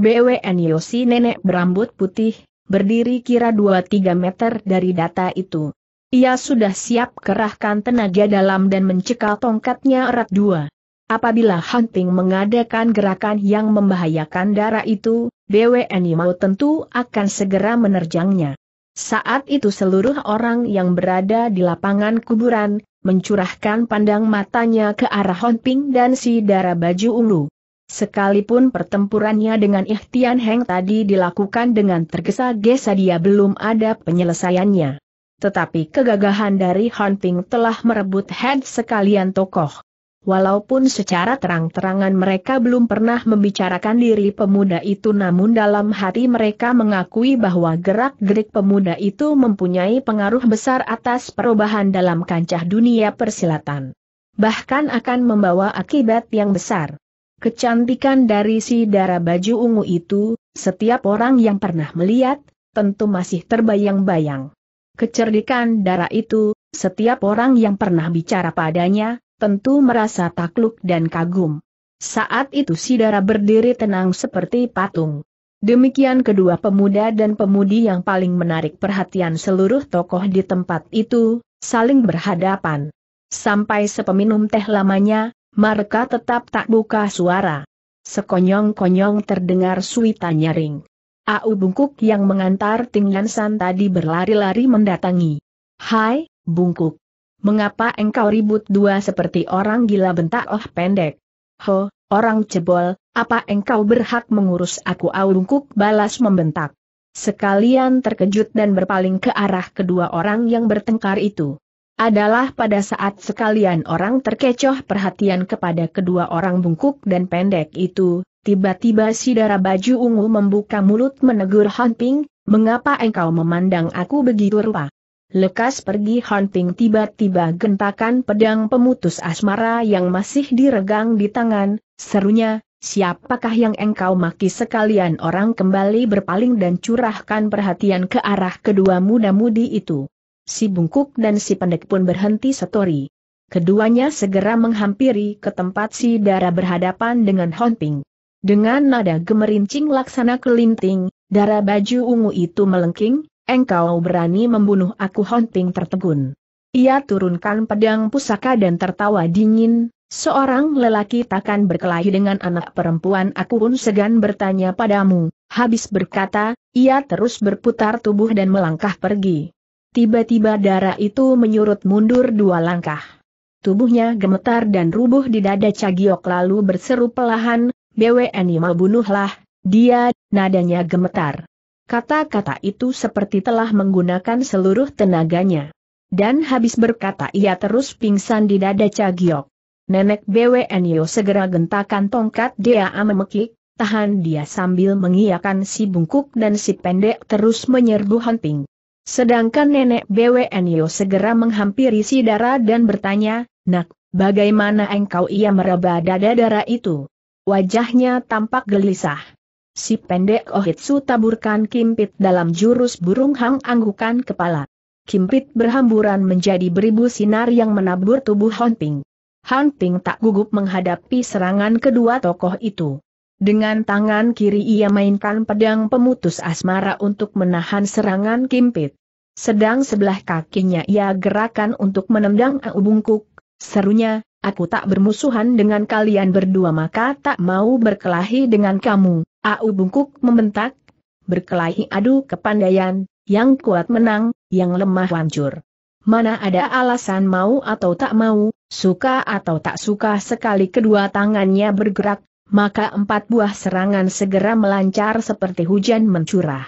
BWN Yosi nenek berambut putih, berdiri kira 2-3 meter dari data itu. Ia sudah siap kerahkan tenaga dalam dan mencekal tongkatnya erat dua. Apabila Hunting mengadakan gerakan yang membahayakan darah itu, Bw Animal tentu akan segera menerjangnya. Saat itu seluruh orang yang berada di lapangan kuburan, mencurahkan pandang matanya ke arah Honping dan si darah baju ungu. Sekalipun pertempurannya dengan Ihtian Heng tadi dilakukan dengan tergesa-gesa dia belum ada penyelesaiannya. Tetapi kegagahan dari Han Ping telah merebut head sekalian tokoh. Walaupun secara terang-terangan mereka belum pernah membicarakan diri pemuda itu namun dalam hati mereka mengakui bahwa gerak-gerik pemuda itu mempunyai pengaruh besar atas perubahan dalam kancah dunia persilatan. Bahkan akan membawa akibat yang besar. Kecantikan dari si darah baju ungu itu, setiap orang yang pernah melihat, tentu masih terbayang-bayang. Kecerdikan darah itu, setiap orang yang pernah bicara padanya, tentu merasa takluk dan kagum. Saat itu si darah berdiri tenang seperti patung. Demikian kedua pemuda dan pemudi yang paling menarik perhatian seluruh tokoh di tempat itu, saling berhadapan. Sampai sepeminum teh lamanya, mereka tetap tak buka suara. Sekonyong-konyong terdengar suita nyaring. Au Bungkuk yang mengantar Ting Lansan tadi berlari-lari mendatangi. Hai, Bungkuk. Mengapa engkau ribut dua seperti orang gila bentak oh pendek? Ho, orang cebol, apa engkau berhak mengurus aku Au Bungkuk balas membentak. Sekalian terkejut dan berpaling ke arah kedua orang yang bertengkar itu adalah pada saat sekalian orang terkecoh perhatian kepada kedua orang bungkuk dan pendek itu, tiba-tiba si darah baju ungu membuka mulut menegur Han mengapa engkau memandang aku begitu rupa? Lekas pergi Han tiba-tiba gentakan pedang pemutus asmara yang masih diregang di tangan, serunya, siapakah yang engkau maki sekalian orang kembali berpaling dan curahkan perhatian ke arah kedua muda-mudi itu si bungkuk dan si pendek pun berhenti setori. Keduanya segera menghampiri ke tempat si Dara berhadapan dengan Honping. Dengan nada gemerincing laksana kelinting, Dara baju ungu itu melengking, engkau berani membunuh aku Honping tertegun. Ia turunkan pedang pusaka dan tertawa dingin, seorang lelaki takkan berkelahi dengan anak perempuan aku pun segan bertanya padamu, habis berkata, ia terus berputar tubuh dan melangkah pergi. Tiba-tiba darah itu menyurut mundur dua langkah. Tubuhnya gemetar dan rubuh di dada Cagiok lalu berseru pelahan, BWN mau bunuhlah, dia, nadanya gemetar. Kata-kata itu seperti telah menggunakan seluruh tenaganya. Dan habis berkata ia terus pingsan di dada Cagiok. Nenek BWN yo segera gentakan tongkat dia memekik, tahan dia sambil mengiakan si bungkuk dan si pendek terus menyerbu hunting. Sedangkan nenek BWNyo segera menghampiri si Dara dan bertanya, Nak, bagaimana engkau ia meraba dada Dara itu? Wajahnya tampak gelisah. Si pendek Ohitsu taburkan kimpit dalam jurus burung hang anggukan kepala. Kimpit berhamburan menjadi beribu sinar yang menabur tubuh Honping. Hanping tak gugup menghadapi serangan kedua tokoh itu. Dengan tangan kiri ia mainkan pedang pemutus asmara untuk menahan serangan Kimpit. Sedang sebelah kakinya ia gerakan untuk menendang Aubungkuk. Serunya, aku tak bermusuhan dengan kalian berdua maka tak mau berkelahi dengan kamu. Aubungkuk Bungkuk membentak. Berkelahi adu kepandaian, yang kuat menang, yang lemah hancur. Mana ada alasan mau atau tak mau, suka atau tak suka sekali kedua tangannya bergerak, maka empat buah serangan segera melancar seperti hujan mencurah.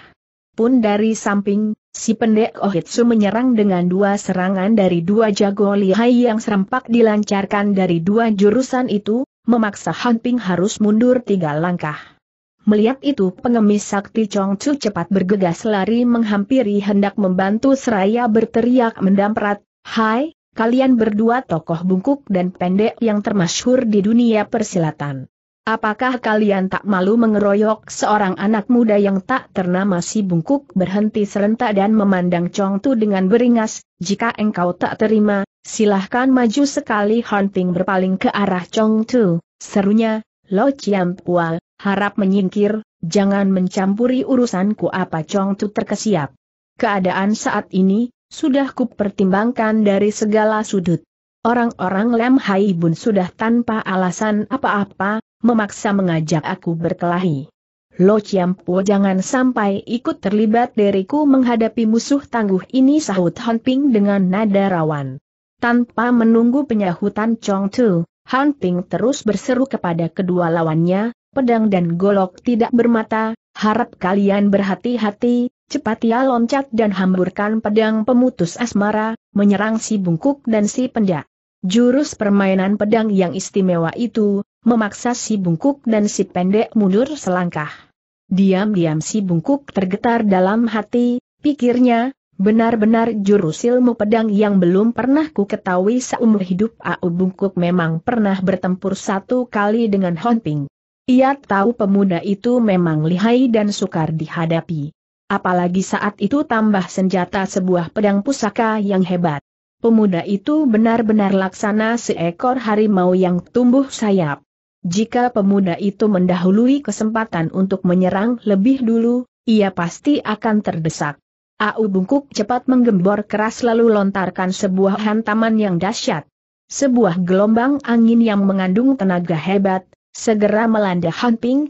Pun dari samping, si pendek Ohitsu menyerang dengan dua serangan dari dua jago lihai yang serempak dilancarkan dari dua jurusan itu, memaksa Han harus mundur tiga langkah. Melihat itu pengemis sakti Chong Chu cepat bergegas lari menghampiri hendak membantu seraya berteriak mendamprat, Hai, kalian berdua tokoh bungkuk dan pendek yang termasyhur di dunia persilatan. Apakah kalian tak malu mengeroyok seorang anak muda yang tak ternama si bungkuk berhenti serentak dan memandang Chong Tu dengan beringas, jika engkau tak terima, silahkan maju sekali Han Ping berpaling ke arah Chong Tu, serunya, Lo Chiam Pual, harap menyingkir, jangan mencampuri urusanku apa Chong Tu terkesiap. Keadaan saat ini, sudah kupertimbangkan dari segala sudut. Orang-orang Lem Hai Bun sudah tanpa alasan apa-apa, memaksa mengajak aku berkelahi. Lo Chiampo jangan sampai ikut terlibat deriku menghadapi musuh tangguh ini sahut Han Ping dengan nada rawan. Tanpa menunggu penyahutan Chong Tu, Han Ping terus berseru kepada kedua lawannya, pedang dan golok tidak bermata, harap kalian berhati-hati, cepat ia loncat dan hamburkan pedang pemutus asmara, menyerang si bungkuk dan si pendak. Jurus permainan pedang yang istimewa itu, memaksa si bungkuk dan si pendek mundur selangkah. Diam-diam si bungkuk tergetar dalam hati, pikirnya, Benar-benar jurus ilmu pedang yang belum pernah ku ketahui seumur hidup Au Bungkuk memang pernah bertempur satu kali dengan Honping. Ia tahu pemuda itu memang lihai dan sukar dihadapi. Apalagi saat itu tambah senjata sebuah pedang pusaka yang hebat. Pemuda itu benar-benar laksana seekor harimau yang tumbuh sayap. Jika pemuda itu mendahului kesempatan untuk menyerang lebih dulu, ia pasti akan terdesak. Au bungkuk cepat menggembor keras lalu lontarkan sebuah hantaman yang dahsyat. Sebuah gelombang angin yang mengandung tenaga hebat, segera melanda Han Ping,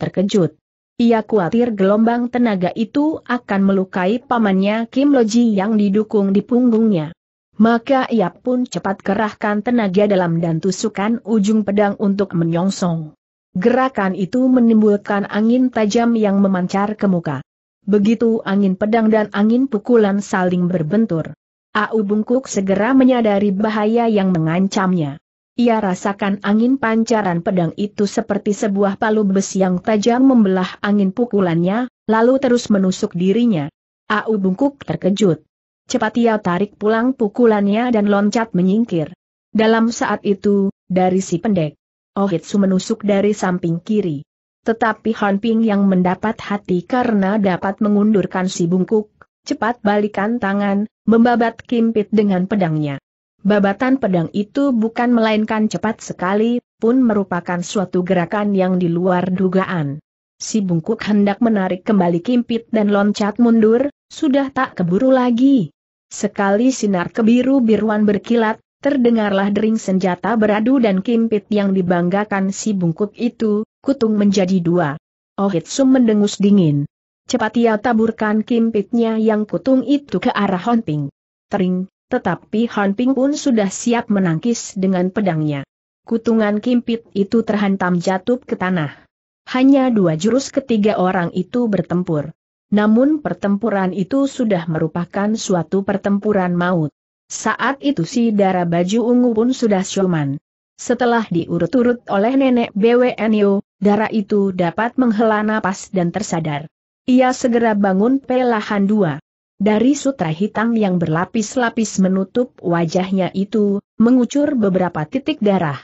terkejut. Ia khawatir gelombang tenaga itu akan melukai pamannya Kim Loji yang didukung di punggungnya. Maka ia pun cepat kerahkan tenaga dalam dan tusukan ujung pedang untuk menyongsong. Gerakan itu menimbulkan angin tajam yang memancar ke muka. Begitu angin pedang dan angin pukulan saling berbentur. Au Bungkuk segera menyadari bahaya yang mengancamnya. Ia rasakan angin pancaran pedang itu seperti sebuah palu besi yang tajam membelah angin pukulannya, lalu terus menusuk dirinya. Au Bungkuk terkejut cepat ia tarik pulang pukulannya dan loncat menyingkir. Dalam saat itu, dari si pendek, Ohitsu menusuk dari samping kiri. Tetapi Han Ping yang mendapat hati karena dapat mengundurkan si bungkuk, cepat balikan tangan, membabat kimpit dengan pedangnya. Babatan pedang itu bukan melainkan cepat sekali, pun merupakan suatu gerakan yang di luar dugaan. Si bungkuk hendak menarik kembali kimpit dan loncat mundur, sudah tak keburu lagi. Sekali sinar kebiru-biruan berkilat, terdengarlah dering senjata beradu dan kimpit yang dibanggakan si bungkuk itu, kutung menjadi dua. Ohitsu oh, mendengus dingin. Cepat ia taburkan kimpitnya yang kutung itu ke arah Honping. Tering, tetapi Honping pun sudah siap menangkis dengan pedangnya. Kutungan kimpit itu terhantam jatuh ke tanah. Hanya dua jurus ketiga orang itu bertempur. Namun pertempuran itu sudah merupakan suatu pertempuran maut. Saat itu si darah baju ungu pun sudah siuman. Setelah diurut-urut oleh nenek BWNIO, darah itu dapat menghela napas dan tersadar. Ia segera bangun pelahan dua. Dari sutra hitam yang berlapis-lapis menutup wajahnya itu, mengucur beberapa titik darah.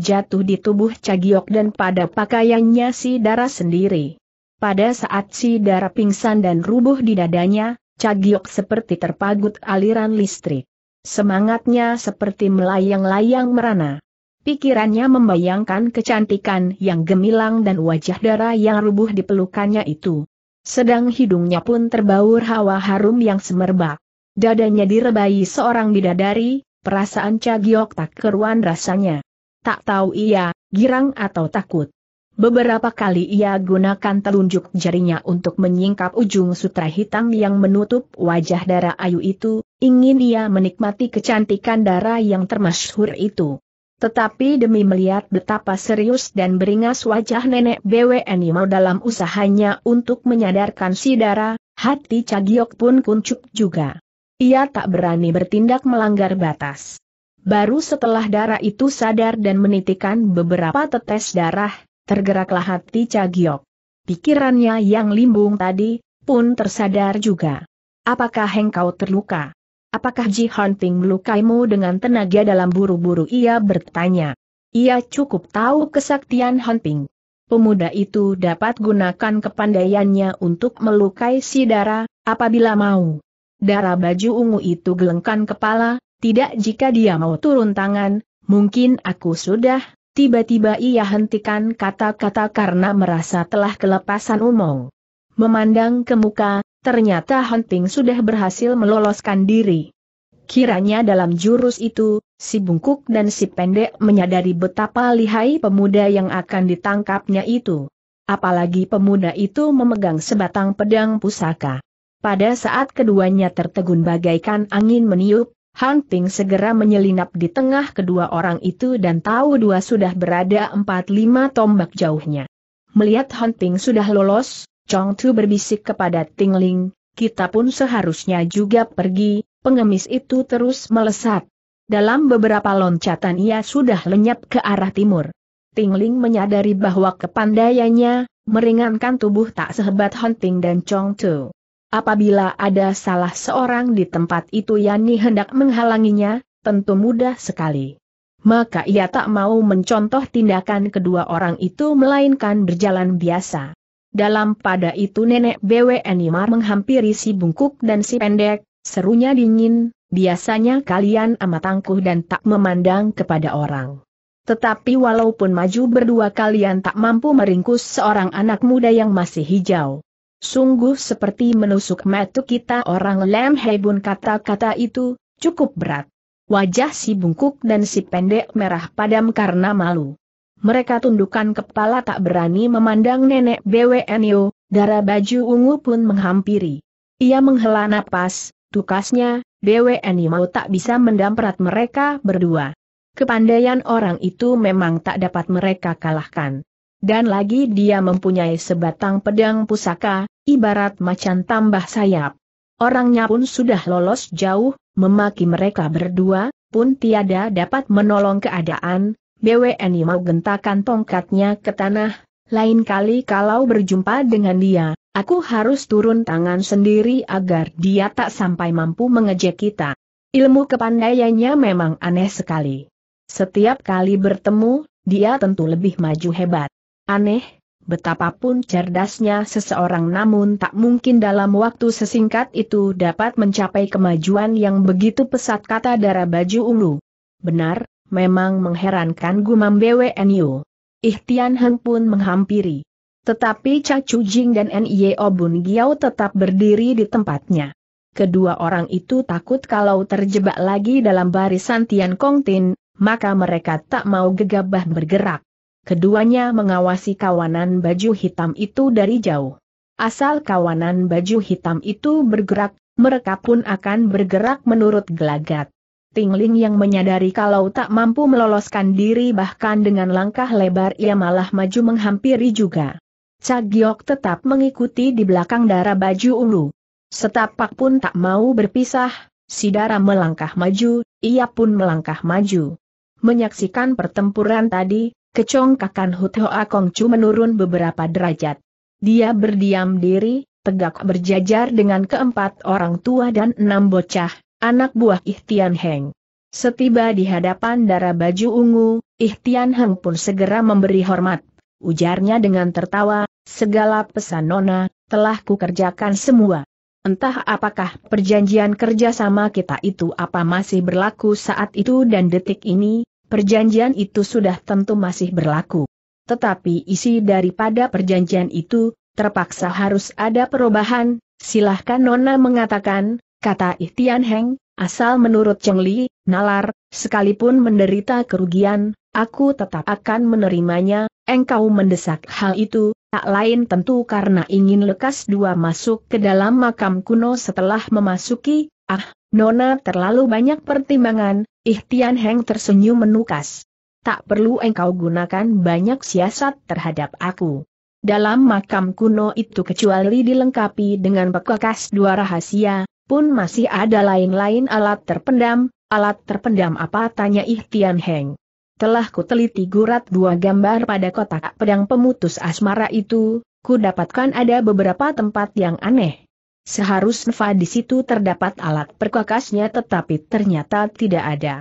Jatuh di tubuh Cagiok dan pada pakaiannya si darah sendiri. Pada saat si darah pingsan dan rubuh di dadanya, Cagiok seperti terpagut aliran listrik. Semangatnya seperti melayang-layang merana. Pikirannya membayangkan kecantikan yang gemilang dan wajah darah yang rubuh di pelukannya itu. Sedang hidungnya pun terbaur hawa harum yang semerbak. Dadanya direbahi seorang bidadari, perasaan Cagiok tak keruan rasanya. Tak tahu ia, girang atau takut. Beberapa kali ia gunakan telunjuk jarinya untuk menyingkap ujung sutra hitam yang menutup wajah darah ayu itu, ingin ia menikmati kecantikan darah yang termasyhur itu. Tetapi demi melihat betapa serius dan beringas wajah nenek BWN mau dalam usahanya untuk menyadarkan si darah, hati Cagiok pun kuncup juga. Ia tak berani bertindak melanggar batas. Baru setelah darah itu sadar dan menitikan beberapa tetes darah, Tergeraklah hati Cagiok. Pikirannya yang limbung tadi, pun tersadar juga. Apakah engkau terluka? Apakah Ji Hunting melukaimu dengan tenaga dalam buru-buru ia bertanya. Ia cukup tahu kesaktian Hunting. Pemuda itu dapat gunakan kepandaiannya untuk melukai si Dara, apabila mau. Dara baju ungu itu gelengkan kepala, tidak jika dia mau turun tangan, mungkin aku sudah Tiba-tiba ia hentikan kata-kata karena merasa telah kelepasan umong. Memandang ke muka, ternyata Hunting sudah berhasil meloloskan diri. Kiranya dalam jurus itu, si bungkuk dan si pendek menyadari betapa lihai pemuda yang akan ditangkapnya itu. Apalagi pemuda itu memegang sebatang pedang pusaka. Pada saat keduanya tertegun bagaikan angin meniup, Hunting segera menyelinap di tengah kedua orang itu dan tahu dua sudah berada empat lima tombak jauhnya. Melihat Hunting sudah lolos, Chong Tu berbisik kepada Ting Ling, kita pun seharusnya juga pergi, pengemis itu terus melesat. Dalam beberapa loncatan ia sudah lenyap ke arah timur. Ting Ling menyadari bahwa kepandaiannya, meringankan tubuh tak sehebat Hunting dan Chong Tu. Apabila ada salah seorang di tempat itu Yani hendak menghalanginya, tentu mudah sekali. Maka ia tak mau mencontoh tindakan kedua orang itu melainkan berjalan biasa. Dalam pada itu nenek BWN Imar menghampiri si bungkuk dan si pendek, serunya dingin, biasanya kalian amat tangguh dan tak memandang kepada orang. Tetapi walaupun maju berdua kalian tak mampu meringkus seorang anak muda yang masih hijau. Sungguh seperti menusuk metu kita orang Lem Hebun kata-kata itu, cukup berat. Wajah si bungkuk dan si pendek merah padam karena malu. Mereka tundukkan kepala tak berani memandang nenek BWNU, darah baju ungu pun menghampiri. Ia menghela napas, tukasnya, BWNU mau tak bisa mendamprat mereka berdua. Kepandaian orang itu memang tak dapat mereka kalahkan. Dan lagi dia mempunyai sebatang pedang pusaka, ibarat macan tambah sayap. Orangnya pun sudah lolos jauh, memaki mereka berdua, pun tiada dapat menolong keadaan, BWN mau gentakan tongkatnya ke tanah, lain kali kalau berjumpa dengan dia, aku harus turun tangan sendiri agar dia tak sampai mampu mengejek kita. Ilmu kepandaiannya memang aneh sekali. Setiap kali bertemu, dia tentu lebih maju hebat. Aneh, betapapun cerdasnya seseorang namun tak mungkin dalam waktu sesingkat itu dapat mencapai kemajuan yang begitu pesat kata darah baju ungu. Benar, memang mengherankan gumam BWNU. Ihtian Heng pun menghampiri. Tetapi Chu Jing dan Nye Obun Giao tetap berdiri di tempatnya. Kedua orang itu takut kalau terjebak lagi dalam barisan Tian Kong Tin, maka mereka tak mau gegabah bergerak. Keduanya mengawasi kawanan baju hitam itu dari jauh. Asal kawanan baju hitam itu bergerak, mereka pun akan bergerak menurut gelagat. Tingling yang menyadari kalau tak mampu meloloskan diri bahkan dengan langkah lebar ia malah maju menghampiri juga. Cagiok tetap mengikuti di belakang darah baju ulu. Setapak pun tak mau berpisah, si darah melangkah maju, ia pun melangkah maju. Menyaksikan pertempuran tadi, Kecongkakan akong Kongcu menurun beberapa derajat. Dia berdiam diri, tegak berjajar dengan keempat orang tua dan enam bocah, anak buah Ihtian Heng. Setiba di hadapan darah baju ungu, Ihtian Heng pun segera memberi hormat. Ujarnya dengan tertawa, segala pesan Nona, telah kukerjakan semua. Entah apakah perjanjian kerjasama kita itu apa masih berlaku saat itu dan detik ini, perjanjian itu sudah tentu masih berlaku. Tetapi isi daripada perjanjian itu, terpaksa harus ada perubahan, silahkan Nona mengatakan, kata Ihtian Heng, asal menurut Cheng Li, Nalar, sekalipun menderita kerugian, aku tetap akan menerimanya, engkau mendesak hal itu, tak lain tentu karena ingin lekas dua masuk ke dalam makam kuno setelah memasuki Ah, Nona terlalu banyak pertimbangan, Ihtian Heng tersenyum menukas. Tak perlu engkau gunakan banyak siasat terhadap aku. Dalam makam kuno itu kecuali dilengkapi dengan bekas dua rahasia, pun masih ada lain-lain alat terpendam, alat terpendam apa tanya Ihtian Heng. Telah kuteliti gurat dua gambar pada kotak pedang pemutus asmara itu, ku dapatkan ada beberapa tempat yang aneh. Seharusnya di situ terdapat alat perkakasnya tetapi ternyata tidak ada.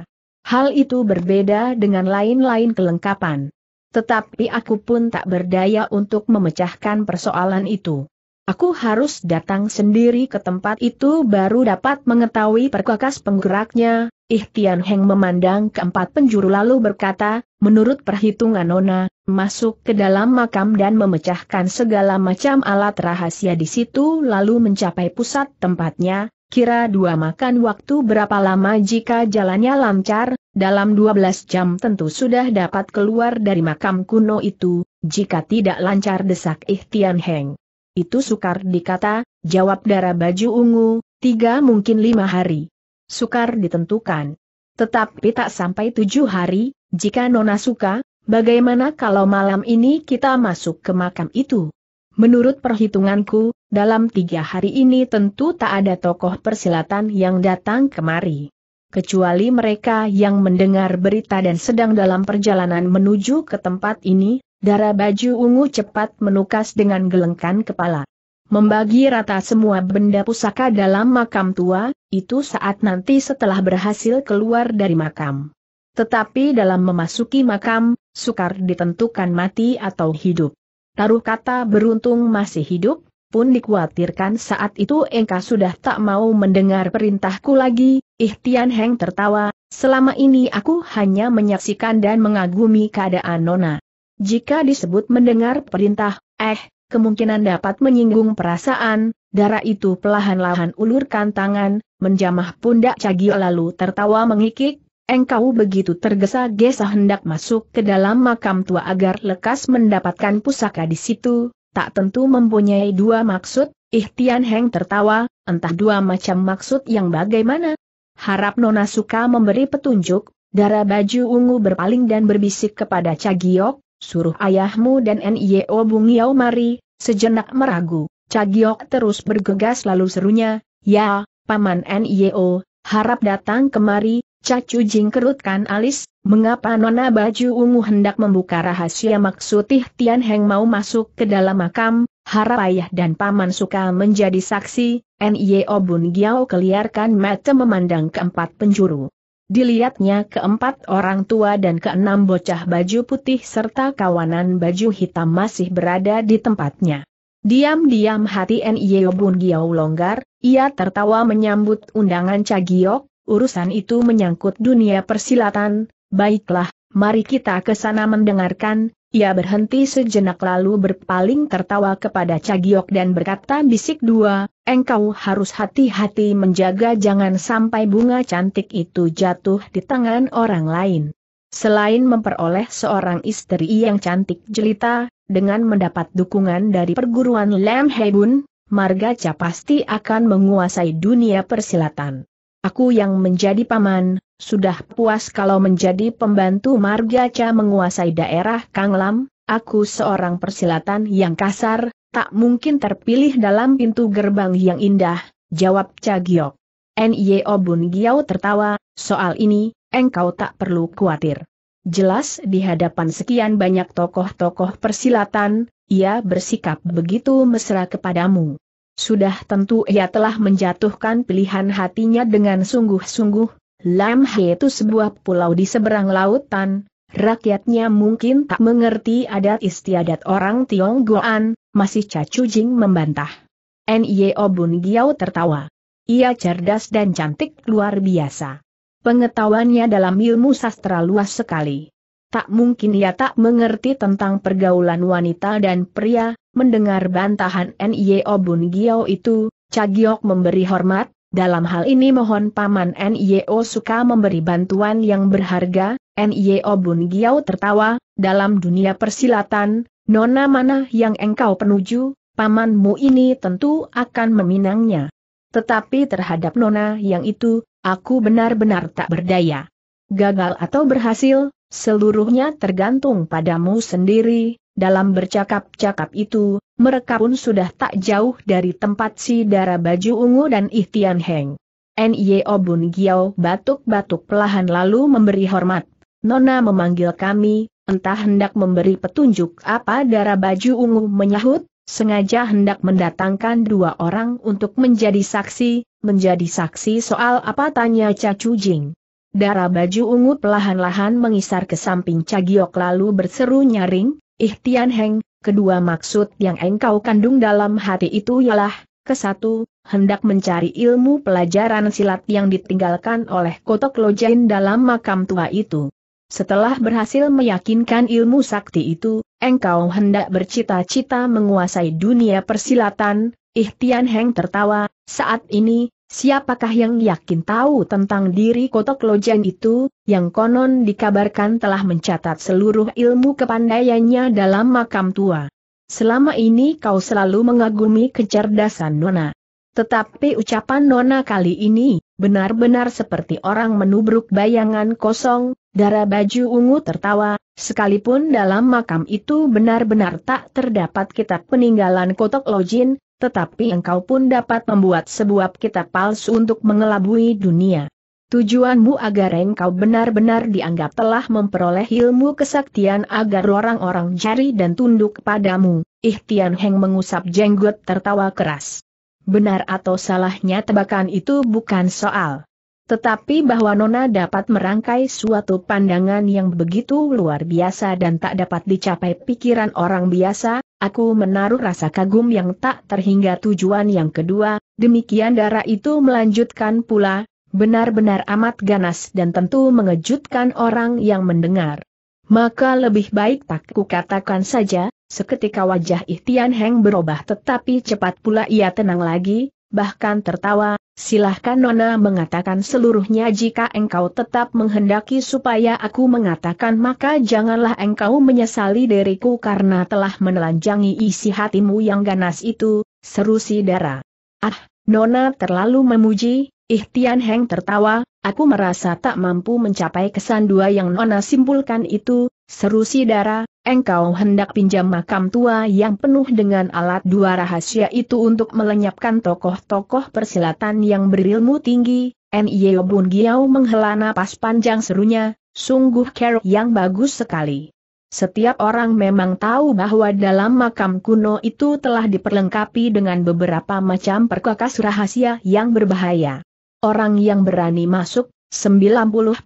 Hal itu berbeda dengan lain-lain kelengkapan. Tetapi aku pun tak berdaya untuk memecahkan persoalan itu. Aku harus datang sendiri ke tempat itu baru dapat mengetahui perkakas penggeraknya. Ihtian Heng memandang keempat penjuru lalu berkata, menurut perhitungan Nona, masuk ke dalam makam dan memecahkan segala macam alat rahasia di situ lalu mencapai pusat tempatnya, kira dua makan waktu berapa lama jika jalannya lancar, dalam 12 jam tentu sudah dapat keluar dari makam kuno itu, jika tidak lancar desak ikhtian Heng. Itu sukar dikata, jawab darah baju ungu, tiga mungkin lima hari. Sukar ditentukan. Tetapi tak sampai tujuh hari, jika Nona suka, Bagaimana kalau malam ini kita masuk ke makam itu? Menurut perhitunganku, dalam tiga hari ini tentu tak ada tokoh persilatan yang datang kemari. Kecuali mereka yang mendengar berita dan sedang dalam perjalanan menuju ke tempat ini, darah baju ungu cepat menukas dengan gelengkan kepala. Membagi rata semua benda pusaka dalam makam tua, itu saat nanti setelah berhasil keluar dari makam. Tetapi dalam memasuki makam, sukar ditentukan mati atau hidup. Taruh kata beruntung masih hidup, pun dikhawatirkan saat itu Engka sudah tak mau mendengar perintahku lagi, Ihtian Heng tertawa, selama ini aku hanya menyaksikan dan mengagumi keadaan Nona. Jika disebut mendengar perintah, eh, kemungkinan dapat menyinggung perasaan, darah itu pelahan-lahan ulurkan tangan, menjamah pundak Cagio lalu tertawa mengikik, Engkau begitu tergesa-gesa hendak masuk ke dalam makam tua agar lekas mendapatkan pusaka di situ, tak tentu mempunyai dua maksud, Ihtian Heng tertawa, entah dua macam maksud yang bagaimana. Harap Nona suka memberi petunjuk, darah baju ungu berpaling dan berbisik kepada Cagiok, suruh ayahmu dan N.I.O. Bung yau mari, sejenak meragu. Cagiok terus bergegas lalu serunya, ya, Paman N.I.O., harap datang kemari, Cacu Jing kerutkan alis, mengapa nona baju ungu hendak membuka rahasia maksud Tih Tian Heng mau masuk ke dalam makam, harap ayah dan paman suka menjadi saksi, N.I.O. Bun Giao keliarkan mata memandang keempat penjuru. Dilihatnya keempat orang tua dan keenam bocah baju putih serta kawanan baju hitam masih berada di tempatnya. Diam-diam hati N.I.O. Bun Giao longgar, ia tertawa menyambut undangan Cagiok, urusan itu menyangkut dunia persilatan, baiklah, mari kita ke sana mendengarkan, ia berhenti sejenak lalu berpaling tertawa kepada Cagiok dan berkata bisik dua, engkau harus hati-hati menjaga jangan sampai bunga cantik itu jatuh di tangan orang lain. Selain memperoleh seorang istri yang cantik jelita, dengan mendapat dukungan dari perguruan Lam Hebun, Margaca pasti akan menguasai dunia persilatan. Aku yang menjadi paman, sudah puas kalau menjadi pembantu Margaca menguasai daerah Kanglam, aku seorang persilatan yang kasar, tak mungkin terpilih dalam pintu gerbang yang indah, jawab Cagiok. Nyo Bun Giao tertawa, soal ini, engkau tak perlu khawatir. Jelas di hadapan sekian banyak tokoh-tokoh persilatan, ia bersikap begitu mesra kepadamu. Sudah tentu ia telah menjatuhkan pilihan hatinya dengan sungguh-sungguh. Lam He itu sebuah pulau di seberang lautan, rakyatnya mungkin tak mengerti adat istiadat orang Tionggoan, masih Cacu Jing membantah. N.Y.O. Bun Giau tertawa. Ia cerdas dan cantik luar biasa. Pengetahuannya dalam ilmu sastra luas sekali. Tak mungkin ia tak mengerti tentang pergaulan wanita dan pria, mendengar bantahan N.Y.O. Bun Giao itu, Cagiok memberi hormat, dalam hal ini mohon paman N.Y.O. suka memberi bantuan yang berharga, N.Y.O. Bun Giao tertawa, dalam dunia persilatan, nona mana yang engkau penuju, pamanmu ini tentu akan meminangnya. Tetapi terhadap nona yang itu, aku benar-benar tak berdaya. Gagal atau berhasil, Seluruhnya tergantung padamu sendiri, dalam bercakap-cakap itu, mereka pun sudah tak jauh dari tempat si darah baju ungu dan ihtian heng. Nyo e Bun Giao batuk-batuk pelahan lalu memberi hormat. Nona memanggil kami, entah hendak memberi petunjuk apa darah baju ungu menyahut, sengaja hendak mendatangkan dua orang untuk menjadi saksi, menjadi saksi soal apa tanya Cacu Jing. Darah baju ungu perlahan-lahan mengisar ke samping Cagiok lalu berseru nyaring, Ih Tian Heng, kedua maksud yang engkau kandung dalam hati itu ialah, kesatu, hendak mencari ilmu pelajaran silat yang ditinggalkan oleh kotok lojain dalam makam tua itu. Setelah berhasil meyakinkan ilmu sakti itu, engkau hendak bercita-cita menguasai dunia persilatan, Ihtian Heng tertawa, saat ini, Siapakah yang yakin tahu tentang diri kotok lojan itu, yang konon dikabarkan telah mencatat seluruh ilmu kepandaiannya dalam makam tua? Selama ini kau selalu mengagumi kecerdasan Nona. Tetapi ucapan Nona kali ini, benar-benar seperti orang menubruk bayangan kosong, darah baju ungu tertawa, sekalipun dalam makam itu benar-benar tak terdapat kitab peninggalan kotok lojin, tetapi engkau pun dapat membuat sebuah kitab palsu untuk mengelabui dunia. Tujuanmu agar engkau benar-benar dianggap telah memperoleh ilmu kesaktian agar orang-orang jari dan tunduk padamu. Ihtian Heng mengusap jenggot tertawa keras. Benar atau salahnya tebakan itu bukan soal. Tetapi bahwa Nona dapat merangkai suatu pandangan yang begitu luar biasa dan tak dapat dicapai pikiran orang biasa, Aku menaruh rasa kagum yang tak terhingga tujuan yang kedua, demikian darah itu melanjutkan pula, benar-benar amat ganas dan tentu mengejutkan orang yang mendengar. Maka lebih baik tak kukatakan saja, seketika wajah Ihtian Heng berubah tetapi cepat pula ia tenang lagi, bahkan tertawa, silahkan Nona mengatakan seluruhnya jika engkau tetap menghendaki supaya aku mengatakan maka janganlah engkau menyesali diriku karena telah menelanjangi isi hatimu yang ganas itu, seru si Dara. Ah, Nona terlalu memuji, Ihtian Heng tertawa, aku merasa tak mampu mencapai kesan dua yang Nona simpulkan itu, seru si Dara, engkau hendak pinjam makam tua yang penuh dengan alat dua rahasia itu untuk melenyapkan tokoh-tokoh persilatan yang berilmu tinggi, N.I.O. Bun Giao menghela napas panjang serunya, sungguh care yang bagus sekali. Setiap orang memang tahu bahwa dalam makam kuno itu telah diperlengkapi dengan beberapa macam perkakas rahasia yang berbahaya. Orang yang berani masuk, 90%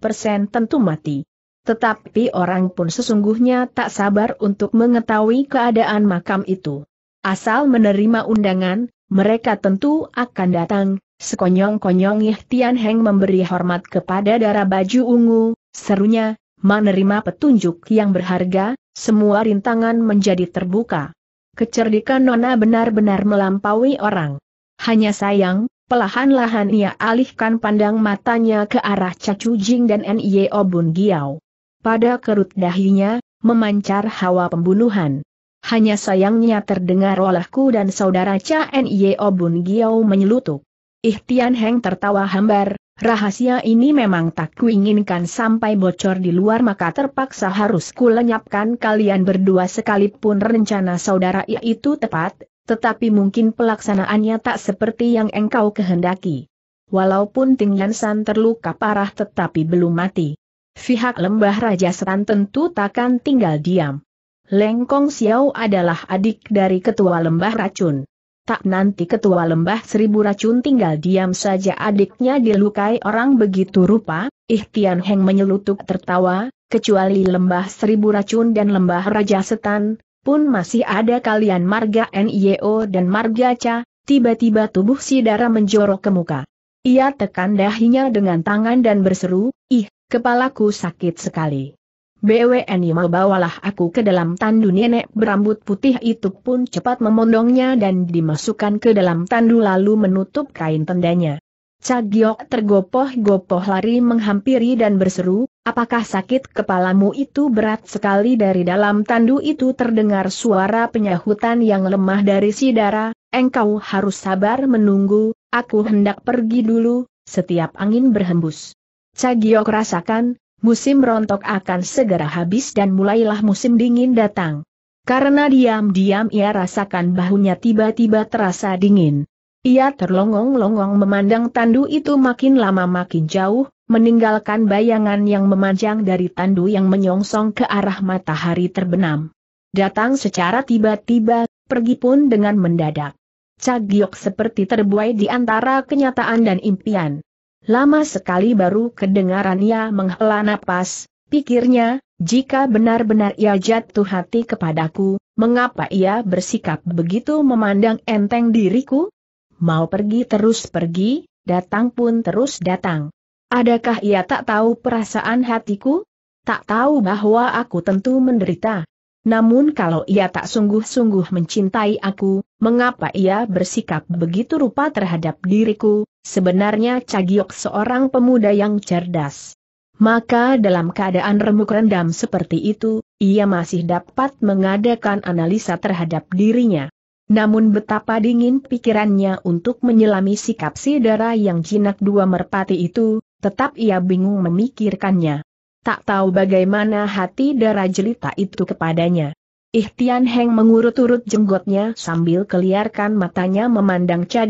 tentu mati. Tetapi orang pun sesungguhnya tak sabar untuk mengetahui keadaan makam itu. Asal menerima undangan, mereka tentu akan datang, sekonyong-konyong Yih Heng memberi hormat kepada darah baju ungu, serunya, menerima petunjuk yang berharga, semua rintangan menjadi terbuka. Kecerdikan Nona benar-benar melampaui orang. Hanya sayang, Pelahan-lahan ia alihkan pandang matanya ke arah Cacu Jing dan Nio Obun Giau pada kerut dahinya, memancar hawa pembunuhan. Hanya sayangnya terdengar olehku dan saudara Chan Yeo Bun Giau menyelutuk. Ih Tian Heng tertawa hambar, rahasia ini memang tak kuinginkan sampai bocor di luar maka terpaksa harus kulenyapkan kalian berdua sekalipun rencana saudara I itu tepat, tetapi mungkin pelaksanaannya tak seperti yang engkau kehendaki. Walaupun Ting Yan San terluka parah tetapi belum mati. Pihak lembah Raja Setan tentu takkan tinggal diam. Lengkong Xiao adalah adik dari ketua lembah racun. Tak nanti ketua lembah seribu racun tinggal diam saja adiknya dilukai orang begitu rupa, Ihtian Heng menyelutuk tertawa, kecuali lembah seribu racun dan lembah Raja Setan, pun masih ada kalian marga NIO dan marga Ca, tiba-tiba tubuh si darah menjorok ke muka. Ia tekan dahinya dengan tangan dan berseru, ih, Kepalaku sakit sekali. BWN mau bawalah aku ke dalam tandu nenek berambut putih itu pun cepat memondongnya dan dimasukkan ke dalam tandu lalu menutup kain tendanya. Cagiok tergopoh-gopoh lari menghampiri dan berseru, apakah sakit kepalamu itu berat sekali dari dalam tandu itu terdengar suara penyahutan yang lemah dari Sidara, engkau harus sabar menunggu, aku hendak pergi dulu, setiap angin berhembus. Cagiok rasakan, musim rontok akan segera habis dan mulailah musim dingin datang. Karena diam-diam ia rasakan bahunya tiba-tiba terasa dingin. Ia terlongong-longong memandang tandu itu makin lama makin jauh, meninggalkan bayangan yang memanjang dari tandu yang menyongsong ke arah matahari terbenam. Datang secara tiba-tiba, pergi pun dengan mendadak. Cagiok seperti terbuai di antara kenyataan dan impian. Lama sekali baru kedengaran ia menghela napas, pikirnya, jika benar-benar ia jatuh hati kepadaku, mengapa ia bersikap begitu memandang enteng diriku? Mau pergi terus pergi, datang pun terus datang. Adakah ia tak tahu perasaan hatiku? Tak tahu bahwa aku tentu menderita. Namun kalau ia tak sungguh-sungguh mencintai aku, mengapa ia bersikap begitu rupa terhadap diriku? Sebenarnya Cagiok seorang pemuda yang cerdas. Maka dalam keadaan remuk rendam seperti itu, ia masih dapat mengadakan analisa terhadap dirinya. Namun betapa dingin pikirannya untuk menyelami sikap si darah yang jinak dua merpati itu, tetap ia bingung memikirkannya. Tak tahu bagaimana hati darah jelita itu kepadanya. Ihtian Heng mengurut-urut jenggotnya sambil keliarkan matanya memandang Cha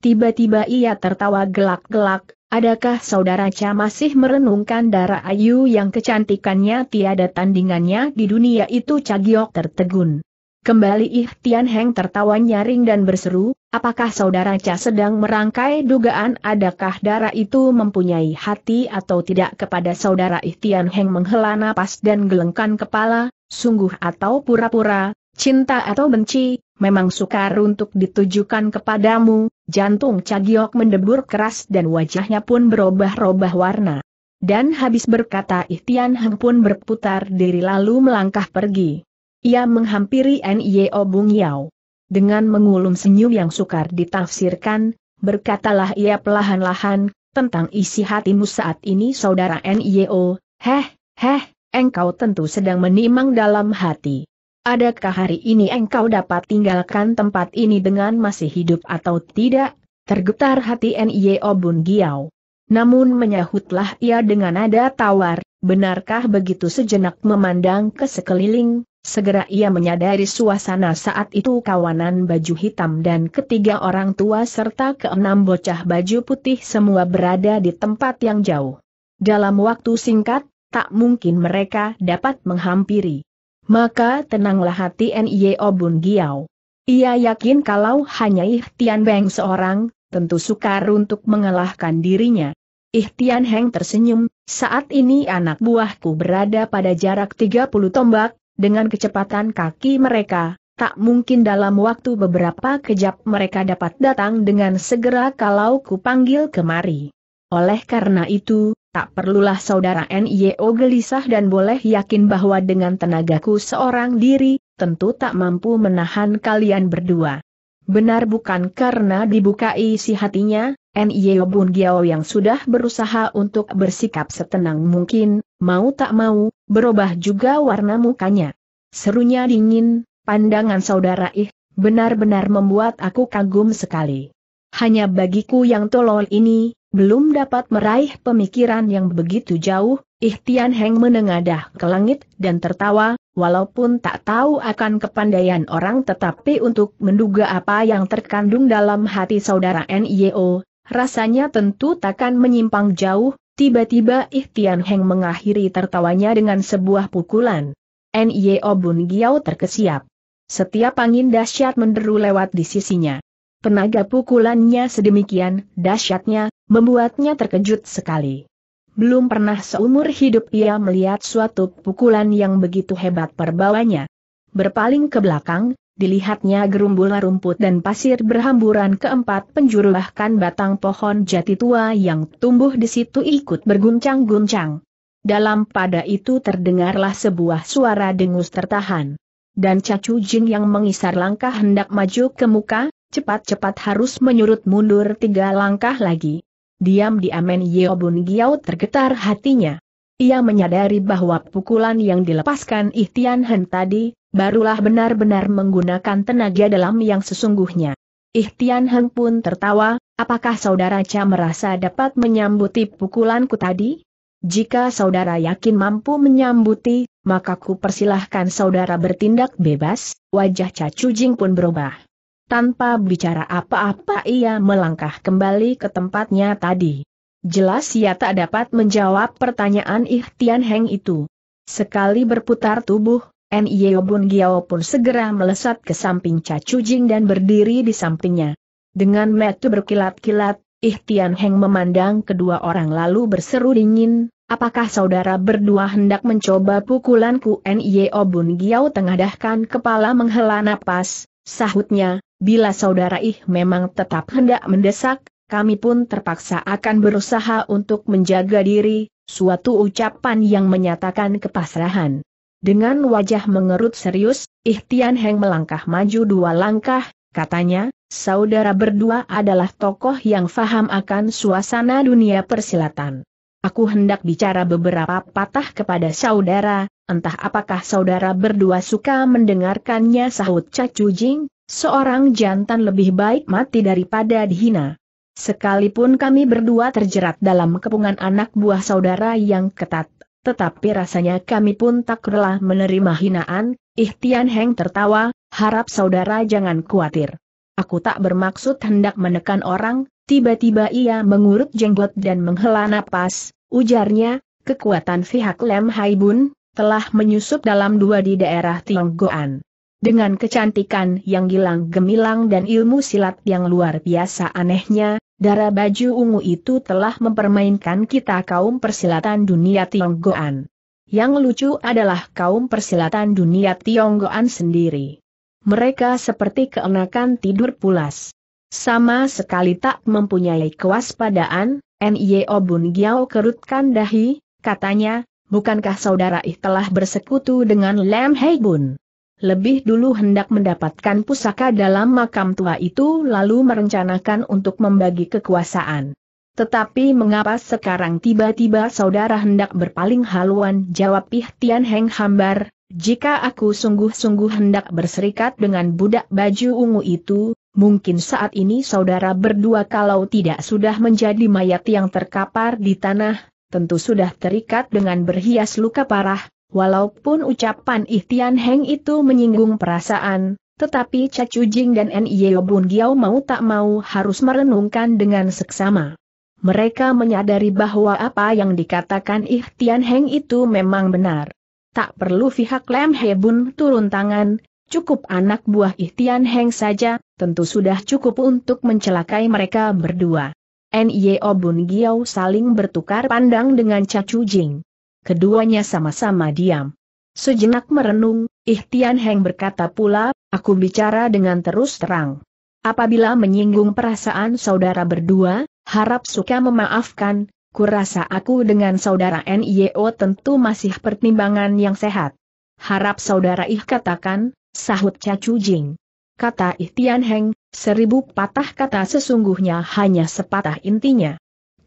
Tiba-tiba ia tertawa gelak-gelak, adakah saudara Cha masih merenungkan darah ayu yang kecantikannya tiada tandingannya di dunia itu Cha tertegun. Kembali Ih Tian Heng tertawa nyaring dan berseru, apakah saudara Cha sedang merangkai dugaan adakah darah itu mempunyai hati atau tidak kepada saudara Ih Tian Heng menghela napas dan gelengkan kepala, sungguh atau pura-pura, cinta atau benci, memang sukar untuk ditujukan kepadamu, jantung Cagiok mendebur keras dan wajahnya pun berubah-ubah warna. Dan habis berkata Tian Heng pun berputar diri lalu melangkah pergi. Ia menghampiri Nio Bung Yao. Dengan mengulum senyum yang sukar ditafsirkan, berkatalah ia pelahan-lahan, tentang isi hatimu saat ini saudara Nio, heh, heh, engkau tentu sedang menimang dalam hati. Adakah hari ini engkau dapat tinggalkan tempat ini dengan masih hidup atau tidak? Tergetar hati Nio Bung Giao. Namun menyahutlah ia dengan nada tawar, benarkah begitu sejenak memandang ke sekeliling, Segera ia menyadari suasana saat itu kawanan baju hitam dan ketiga orang tua serta keenam bocah baju putih semua berada di tempat yang jauh. Dalam waktu singkat, tak mungkin mereka dapat menghampiri. Maka tenanglah hati N.Y.O. Bun Giao Ia yakin kalau hanya Ihtian Beng seorang, tentu sukar untuk mengalahkan dirinya. Ihtian Heng tersenyum, saat ini anak buahku berada pada jarak 30 tombak, dengan kecepatan kaki mereka, tak mungkin dalam waktu beberapa kejap mereka dapat datang dengan segera kalau ku panggil kemari. Oleh karena itu, tak perlulah saudara NIO gelisah dan boleh yakin bahwa dengan tenagaku seorang diri, tentu tak mampu menahan kalian berdua. Benar bukan karena dibuka isi hatinya, NIO Bun Giao yang sudah berusaha untuk bersikap setenang mungkin, mau tak mau, berubah juga warna mukanya. Serunya dingin, pandangan saudara ih, benar-benar membuat aku kagum sekali. Hanya bagiku yang tolol ini, belum dapat meraih pemikiran yang begitu jauh, Ihtian Heng menengadah ke langit dan tertawa, walaupun tak tahu akan kepandaian orang tetapi untuk menduga apa yang terkandung dalam hati saudara NIO, rasanya tentu takkan menyimpang jauh, Tiba-tiba Ihtian Heng mengakhiri tertawanya dengan sebuah pukulan. N.Y.O. Bun Giao terkesiap. Setiap angin dahsyat menderu lewat di sisinya. Tenaga pukulannya sedemikian dahsyatnya, membuatnya terkejut sekali. Belum pernah seumur hidup ia melihat suatu pukulan yang begitu hebat perbawanya. Berpaling ke belakang, dilihatnya gerumbulan rumput dan pasir berhamburan ke empat penjuru bahkan batang pohon jati tua yang tumbuh di situ ikut berguncang-guncang. Dalam pada itu terdengarlah sebuah suara dengus tertahan. Dan Cacu Jing yang mengisar langkah hendak maju ke muka, cepat-cepat harus menyurut mundur tiga langkah lagi. diam di amen Yeobun Giao tergetar hatinya. Ia menyadari bahwa pukulan yang dilepaskan Ihtian Hen tadi, barulah benar-benar menggunakan tenaga dalam yang sesungguhnya. Ihtian Heng pun tertawa, apakah saudara Cha merasa dapat menyambuti pukulanku tadi? Jika saudara yakin mampu menyambuti, maka ku persilahkan saudara bertindak bebas, wajah Cha Cujing pun berubah. Tanpa bicara apa-apa ia melangkah kembali ke tempatnya tadi. Jelas ia tak dapat menjawab pertanyaan Ihtian Heng itu. Sekali berputar tubuh, Nio Bun Giao pun segera melesat ke samping Chu Jing dan berdiri di sampingnya. Dengan metu berkilat-kilat, Tian Heng memandang kedua orang lalu berseru dingin, apakah saudara berdua hendak mencoba pukulanku? Nio Bun Giao tengadahkan kepala menghela napas, sahutnya, bila saudara ih memang tetap hendak mendesak, kami pun terpaksa akan berusaha untuk menjaga diri, suatu ucapan yang menyatakan kepasrahan. Dengan wajah mengerut serius, Ihtian Heng melangkah maju dua langkah, katanya, saudara berdua adalah tokoh yang faham akan suasana dunia persilatan. Aku hendak bicara beberapa patah kepada saudara, entah apakah saudara berdua suka mendengarkannya sahut Cacu Jing, seorang jantan lebih baik mati daripada dihina. Sekalipun kami berdua terjerat dalam kepungan anak buah saudara yang ketat, tetapi rasanya kami pun tak rela menerima hinaan, Ihtian Heng tertawa, harap saudara jangan khawatir. Aku tak bermaksud hendak menekan orang, tiba-tiba ia mengurut jenggot dan menghela napas, ujarnya, kekuatan pihak Lem Hai Bun, telah menyusup dalam dua di daerah Tionggoan. Dengan kecantikan yang gilang gemilang dan ilmu silat yang luar biasa anehnya, Darah baju ungu itu telah mempermainkan kita kaum persilatan dunia Tionggoan. Yang lucu adalah kaum persilatan dunia Tionggoan sendiri. Mereka seperti keenakan tidur pulas. Sama sekali tak mempunyai kewaspadaan, N.Y.O. Bun Giao kerutkan dahi, katanya, bukankah saudara ih telah bersekutu dengan Lam Hei Bun? lebih dulu hendak mendapatkan pusaka dalam makam tua itu lalu merencanakan untuk membagi kekuasaan. Tetapi mengapa sekarang tiba-tiba saudara hendak berpaling haluan jawab Pih Tian Heng hambar, jika aku sungguh-sungguh hendak berserikat dengan budak baju ungu itu, mungkin saat ini saudara berdua kalau tidak sudah menjadi mayat yang terkapar di tanah, tentu sudah terikat dengan berhias luka parah, Walaupun ucapan Ihtian Heng itu menyinggung perasaan, tetapi Cacu Jing dan N.I.O. Bun Giao mau tak mau harus merenungkan dengan seksama. Mereka menyadari bahwa apa yang dikatakan Ihtian Heng itu memang benar. Tak perlu pihak Lem Hebun turun tangan, cukup anak buah Ihtian Heng saja, tentu sudah cukup untuk mencelakai mereka berdua. NIO Bun Giao saling bertukar pandang dengan Cacu Jing keduanya sama-sama diam. Sejenak merenung, Ihtian Heng berkata pula, aku bicara dengan terus terang. Apabila menyinggung perasaan saudara berdua, harap suka memaafkan, kurasa aku dengan saudara NIO tentu masih pertimbangan yang sehat. Harap saudara ih katakan, sahut Cacu Jing. Kata Ihtian Heng, seribu patah kata sesungguhnya hanya sepatah intinya.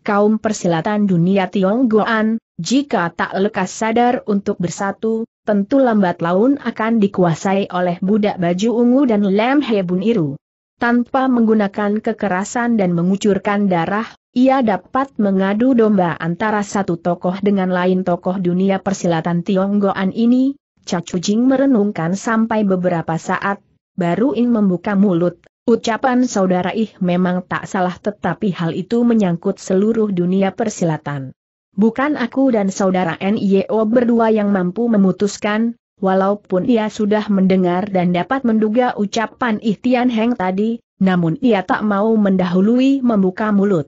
Kaum persilatan dunia Tionggoan, jika tak lekas sadar untuk bersatu, tentu lambat laun akan dikuasai oleh budak baju ungu dan lem hebun iru. Tanpa menggunakan kekerasan dan mengucurkan darah, ia dapat mengadu domba antara satu tokoh dengan lain tokoh dunia persilatan Tionggoan ini, Cacu Jing merenungkan sampai beberapa saat, baru In membuka mulut, ucapan saudara Ih memang tak salah tetapi hal itu menyangkut seluruh dunia persilatan. Bukan aku dan saudara NIO berdua yang mampu memutuskan, walaupun ia sudah mendengar dan dapat menduga ucapan Ihtian Heng tadi, namun ia tak mau mendahului membuka mulut.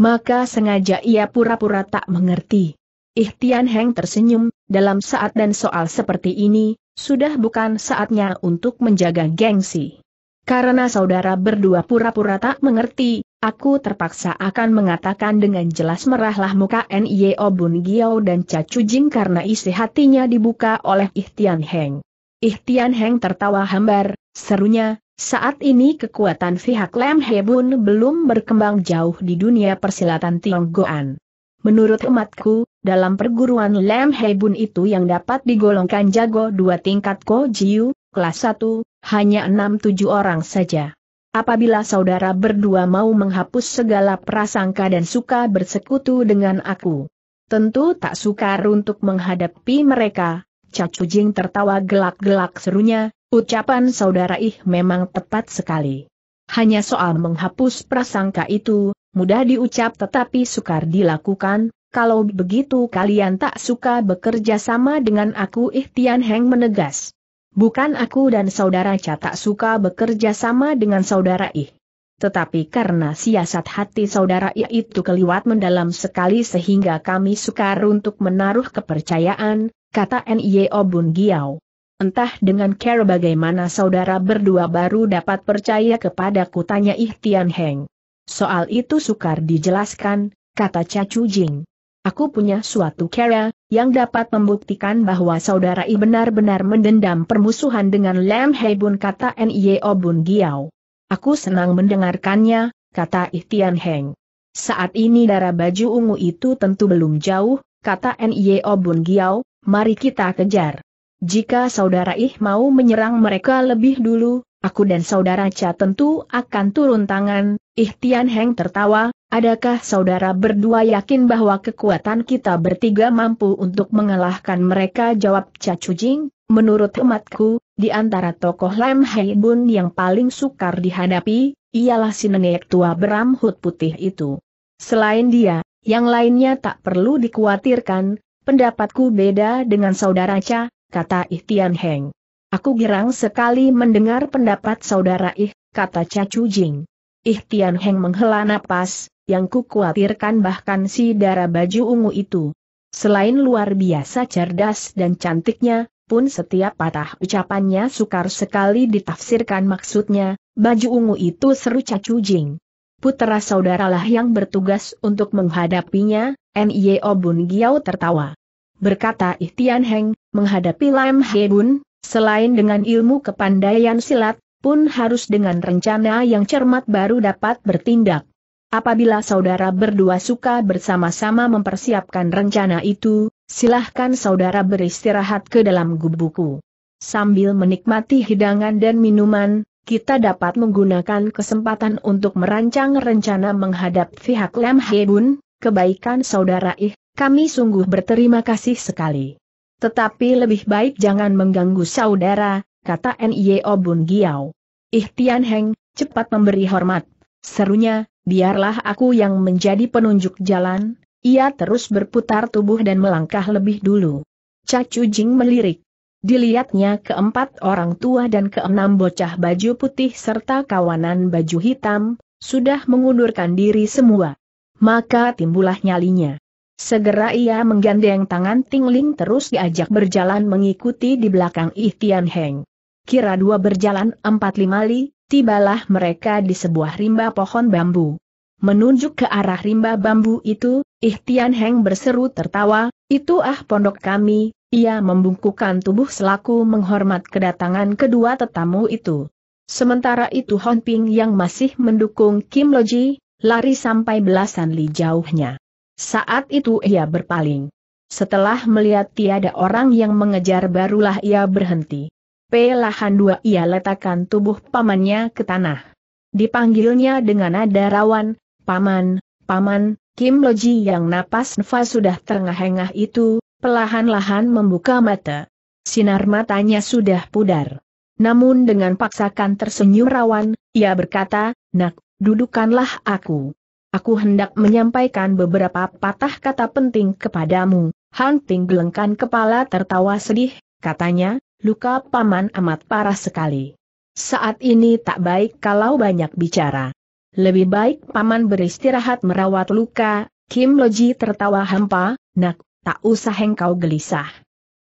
Maka sengaja ia pura-pura tak mengerti. Ihtian Heng tersenyum, dalam saat dan soal seperti ini, sudah bukan saatnya untuk menjaga gengsi. Karena saudara berdua pura-pura tak mengerti, Aku terpaksa akan mengatakan dengan jelas merahlah muka Nio Bun Giao dan Cacu Jing karena isi hatinya dibuka oleh Ihtian Heng. Ihtian Heng tertawa hambar, serunya, saat ini kekuatan pihak Lem Hebun belum berkembang jauh di dunia persilatan Tionggoan. Menurut umatku, dalam perguruan Lem Hebun itu yang dapat digolongkan jago dua tingkat Ko Jiu, kelas 1, hanya 6-7 orang saja. Apabila saudara berdua mau menghapus segala prasangka dan suka bersekutu dengan aku, tentu tak sukar untuk menghadapi mereka. Cacu Jing tertawa gelak-gelak serunya, ucapan saudara ih memang tepat sekali. Hanya soal menghapus prasangka itu, mudah diucap tetapi sukar dilakukan, kalau begitu kalian tak suka bekerja sama dengan aku Ihtian Heng menegas. Bukan aku dan saudara Cha tak suka bekerja sama dengan saudara I. Tetapi karena siasat hati saudara I itu keliwat mendalam sekali sehingga kami sukar untuk menaruh kepercayaan, kata N.I.O. Bun Giau. Entah dengan cara bagaimana saudara berdua baru dapat percaya kepada kutanya Ihtian Heng. Soal itu sukar dijelaskan, kata Cha Chu Jing. Aku punya suatu cara, yang dapat membuktikan bahwa saudara I benar-benar mendendam permusuhan dengan Lam Bun kata N.I.O. Bun Giao. Aku senang mendengarkannya, kata Ihtian Heng. Saat ini darah baju ungu itu tentu belum jauh, kata N.I.O. Bun Giao. mari kita kejar. Jika saudara Ih mau menyerang mereka lebih dulu, aku dan saudara Cha tentu akan turun tangan, Ihtian Heng tertawa, Adakah saudara berdua yakin bahwa kekuatan kita bertiga mampu untuk mengalahkan mereka? Jawab Cacu Jing, menurut hematku, di antara tokoh Lam Hai Bun yang paling sukar dihadapi, ialah si nenek tua berambut putih itu. Selain dia, yang lainnya tak perlu dikhawatirkan, pendapatku beda dengan saudara Cha, kata Ihtian Heng. Aku girang sekali mendengar pendapat saudara Ih, kata Cacu Jing. Ihtian Heng menghela napas, yang kukhawatirkan bahkan si darah baju ungu itu. Selain luar biasa cerdas dan cantiknya, pun setiap patah ucapannya sukar sekali ditafsirkan maksudnya, baju ungu itu seru cacu jing. Putera saudaralah yang bertugas untuk menghadapinya, N.I.O. Bun Giau tertawa. Berkata Ihtian Heng, menghadapi Lam He Bun, selain dengan ilmu kepandaian silat, pun harus dengan rencana yang cermat baru dapat bertindak. Apabila saudara berdua suka bersama-sama mempersiapkan rencana itu, silahkan saudara beristirahat ke dalam gubuku. Sambil menikmati hidangan dan minuman, kita dapat menggunakan kesempatan untuk merancang rencana menghadap pihak Lam Hebun, kebaikan saudara ih, kami sungguh berterima kasih sekali. Tetapi lebih baik jangan mengganggu saudara, kata N.Y.O. Bun Ih Tian Heng, cepat memberi hormat, serunya, biarlah aku yang menjadi penunjuk jalan, ia terus berputar tubuh dan melangkah lebih dulu. Cacu Jing melirik. Dilihatnya keempat orang tua dan keenam bocah baju putih serta kawanan baju hitam, sudah mengundurkan diri semua. Maka timbullah nyalinya. Segera ia menggandeng tangan Tingling terus diajak berjalan mengikuti di belakang Ihtian Heng. Kira dua berjalan empat lima li, tibalah mereka di sebuah rimba pohon bambu. Menunjuk ke arah rimba bambu itu, Ihtian Heng berseru tertawa, itu ah pondok kami, ia membungkukkan tubuh selaku menghormat kedatangan kedua tetamu itu. Sementara itu Hon Ping yang masih mendukung Kim Loji, lari sampai belasan li jauhnya. Saat itu ia berpaling. Setelah melihat tiada orang yang mengejar barulah ia berhenti. Pelahan dua ia letakkan tubuh pamannya ke tanah. Dipanggilnya dengan nada rawan, Paman, Paman, Kim Loji yang napas nafas sudah terengah-engah itu, pelahan-lahan membuka mata. Sinar matanya sudah pudar. Namun dengan paksakan tersenyum rawan, ia berkata, Nak, dudukanlah aku. Aku hendak menyampaikan beberapa patah kata penting kepadamu. Han gelengkan kepala tertawa sedih, katanya, luka paman amat parah sekali. Saat ini tak baik kalau banyak bicara. Lebih baik paman beristirahat merawat luka, Kim Loji tertawa hampa, nak, tak usah engkau gelisah.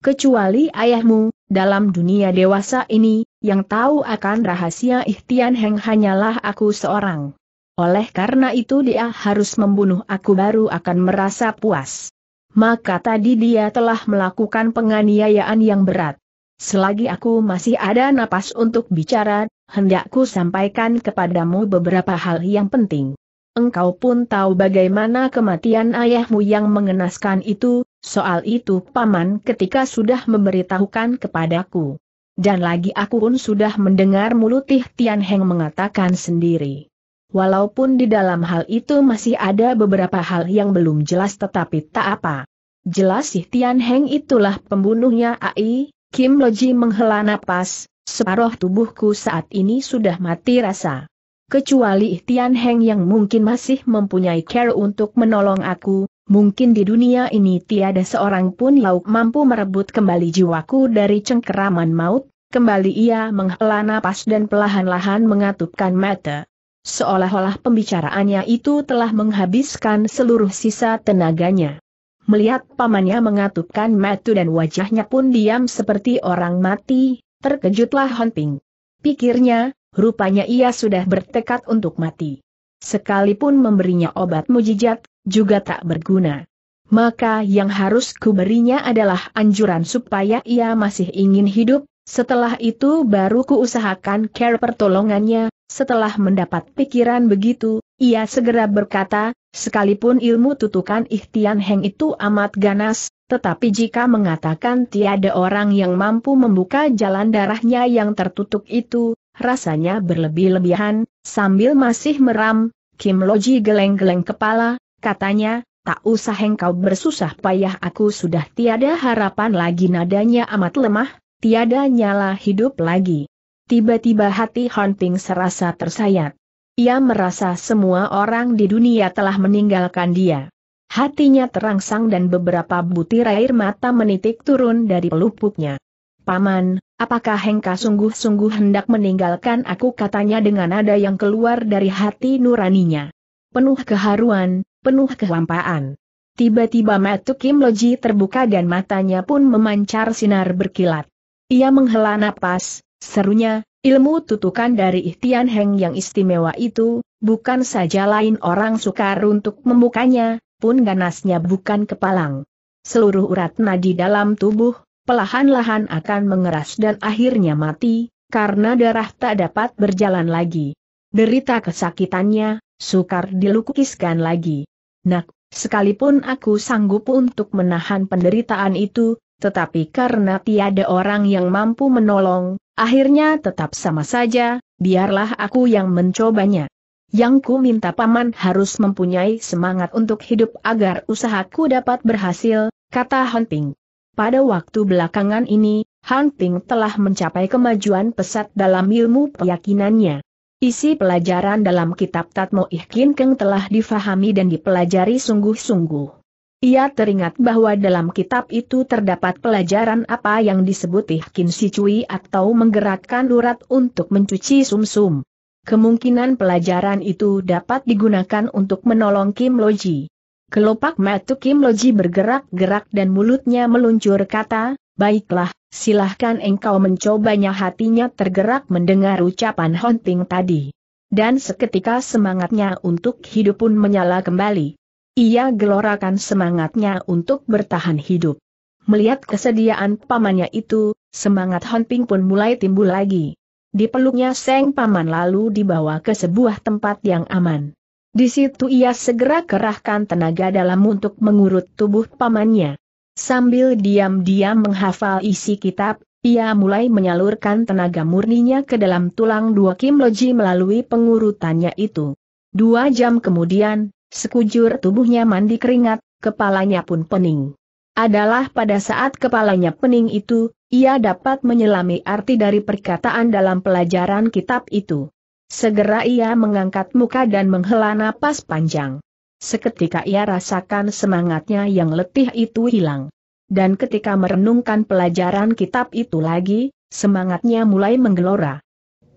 Kecuali ayahmu, dalam dunia dewasa ini, yang tahu akan rahasia ikhtian Heng hanyalah aku seorang. Oleh karena itu dia harus membunuh aku baru akan merasa puas. Maka tadi dia telah melakukan penganiayaan yang berat. Selagi aku masih ada napas untuk bicara, hendakku sampaikan kepadamu beberapa hal yang penting. Engkau pun tahu bagaimana kematian ayahmu yang mengenaskan itu, soal itu paman ketika sudah memberitahukan kepadaku. Dan lagi aku pun sudah mendengar mulut Tian Heng mengatakan sendiri. Walaupun di dalam hal itu masih ada beberapa hal yang belum jelas tetapi tak apa. Jelas sih Tian Heng itulah pembunuhnya Ai, Kim Loji menghela napas, separuh tubuhku saat ini sudah mati rasa. Kecuali Tian Heng yang mungkin masih mempunyai care untuk menolong aku, mungkin di dunia ini tiada seorang pun lauk mampu merebut kembali jiwaku dari cengkeraman maut, kembali ia menghela napas dan pelahan lahan mengatupkan mata. Seolah-olah pembicaraannya itu telah menghabiskan seluruh sisa tenaganya. Melihat pamannya mengatupkan matu dan wajahnya pun diam seperti orang mati, terkejutlah Honping. Pikirnya, rupanya ia sudah bertekad untuk mati. Sekalipun memberinya obat mujijat, juga tak berguna. Maka yang harus kuberinya adalah anjuran supaya ia masih ingin hidup, setelah itu baru kuusahakan care pertolongannya, setelah mendapat pikiran begitu, ia segera berkata, sekalipun ilmu tutukan ihtian Heng itu amat ganas, tetapi jika mengatakan tiada orang yang mampu membuka jalan darahnya yang tertutup itu, rasanya berlebih-lebihan, sambil masih meram, Kim Loji geleng-geleng kepala, katanya, tak usah engkau bersusah payah aku sudah tiada harapan lagi nadanya amat lemah, tiada nyala hidup lagi. Tiba-tiba hati Hon Ping serasa tersayat. Ia merasa semua orang di dunia telah meninggalkan dia. Hatinya terangsang dan beberapa butir air mata menitik turun dari pelupuknya. Paman, apakah Hengka sungguh-sungguh hendak meninggalkan aku katanya dengan nada yang keluar dari hati nuraninya. Penuh keharuan, penuh kehampaan. Tiba-tiba mata Kim Loji terbuka dan matanya pun memancar sinar berkilat. Ia menghela napas, serunya, Ilmu tutukan dari Ihtian Heng yang istimewa itu, bukan saja lain orang sukar untuk membukanya, pun ganasnya bukan kepalang. Seluruh urat nadi dalam tubuh, pelahan-lahan akan mengeras dan akhirnya mati, karena darah tak dapat berjalan lagi. Derita kesakitannya, sukar dilukiskan lagi. Nak, sekalipun aku sanggup untuk menahan penderitaan itu, tetapi karena tiada orang yang mampu menolong, Akhirnya tetap sama saja, biarlah aku yang mencobanya. Yang ku minta paman harus mempunyai semangat untuk hidup agar usahaku dapat berhasil, kata Han Ping. Pada waktu belakangan ini, Han Ping telah mencapai kemajuan pesat dalam ilmu keyakinannya. Isi pelajaran dalam kitab Tatmo Ihkin Keng telah difahami dan dipelajari sungguh-sungguh. Ia teringat bahwa dalam kitab itu terdapat pelajaran apa yang disebut ihkin sicui atau menggerakkan urat untuk mencuci sumsum. -sum. Kemungkinan pelajaran itu dapat digunakan untuk menolong Kim Loji. Kelopak mata Kim Loji bergerak-gerak dan mulutnya meluncur kata, Baiklah, silahkan engkau mencobanya hatinya tergerak mendengar ucapan hunting tadi. Dan seketika semangatnya untuk hidup pun menyala kembali. Ia gelorakan semangatnya untuk bertahan hidup. Melihat kesediaan pamannya itu, semangat Han Ping pun mulai timbul lagi. Dipeluknya Seng Paman lalu dibawa ke sebuah tempat yang aman. Di situ ia segera kerahkan tenaga dalam untuk mengurut tubuh pamannya. Sambil diam-diam menghafal isi kitab, ia mulai menyalurkan tenaga murninya ke dalam tulang dua Kim Loji melalui pengurutannya itu. Dua jam kemudian, Sekujur tubuhnya mandi keringat, kepalanya pun pening. Adalah pada saat kepalanya pening itu, ia dapat menyelami arti dari perkataan dalam pelajaran kitab itu. Segera ia mengangkat muka dan menghela napas panjang. Seketika ia rasakan semangatnya yang letih itu hilang. Dan ketika merenungkan pelajaran kitab itu lagi, semangatnya mulai menggelora.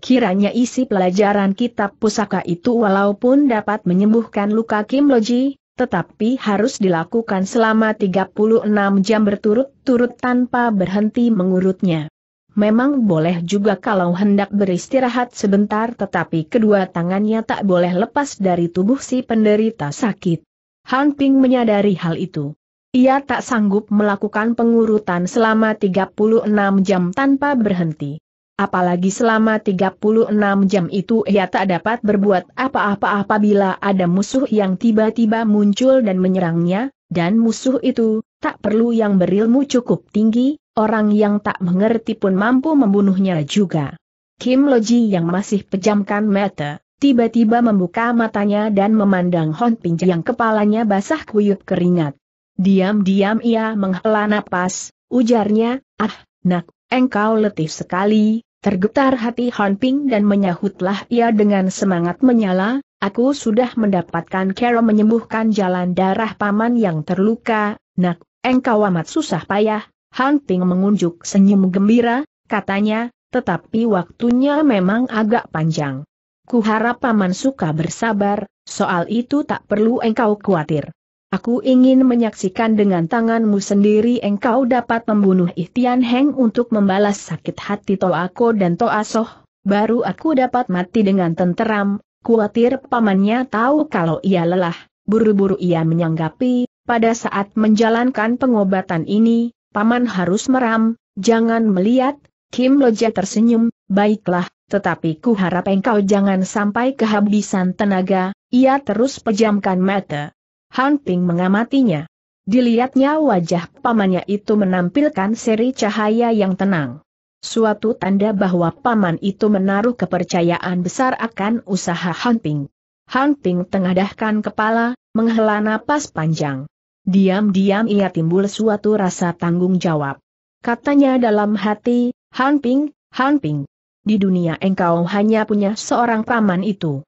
Kiranya isi pelajaran kitab pusaka itu walaupun dapat menyembuhkan luka Kim Loji, tetapi harus dilakukan selama 36 jam berturut-turut tanpa berhenti mengurutnya. Memang boleh juga kalau hendak beristirahat sebentar tetapi kedua tangannya tak boleh lepas dari tubuh si penderita sakit. Han Ping menyadari hal itu. Ia tak sanggup melakukan pengurutan selama 36 jam tanpa berhenti apalagi selama 36 jam itu ia tak dapat berbuat apa-apa apabila ada musuh yang tiba-tiba muncul dan menyerangnya, dan musuh itu, tak perlu yang berilmu cukup tinggi, orang yang tak mengerti pun mampu membunuhnya juga. Kim Loji yang masih pejamkan mata, tiba-tiba membuka matanya dan memandang Hon Ping yang kepalanya basah kuyup keringat. Diam-diam ia menghela napas, ujarnya, ah, nak, engkau letih sekali, Tergetar hati Han Ping dan menyahutlah ia dengan semangat menyala, aku sudah mendapatkan cara menyembuhkan jalan darah paman yang terluka, nak, engkau amat susah payah, Han Ping mengunjuk senyum gembira, katanya, tetapi waktunya memang agak panjang. Kuharap paman suka bersabar, soal itu tak perlu engkau khawatir. Aku ingin menyaksikan dengan tanganmu sendiri engkau dapat membunuh Ihtian Heng untuk membalas sakit hati Toako dan Toasoh, baru aku dapat mati dengan tenteram, kuatir pamannya tahu kalau ia lelah, buru-buru ia menyanggapi, pada saat menjalankan pengobatan ini, paman harus meram, jangan melihat, Kim Loja tersenyum, baiklah, tetapi ku harap engkau jangan sampai kehabisan tenaga, ia terus pejamkan mata. Han Ping mengamatinya. Dilihatnya wajah pamannya itu menampilkan seri cahaya yang tenang. Suatu tanda bahwa paman itu menaruh kepercayaan besar akan usaha Han Ping. Han Ping tengadahkan kepala, menghela napas panjang. Diam-diam ia timbul suatu rasa tanggung jawab. Katanya dalam hati, Han Ping, Han Ping. Di dunia engkau hanya punya seorang paman itu.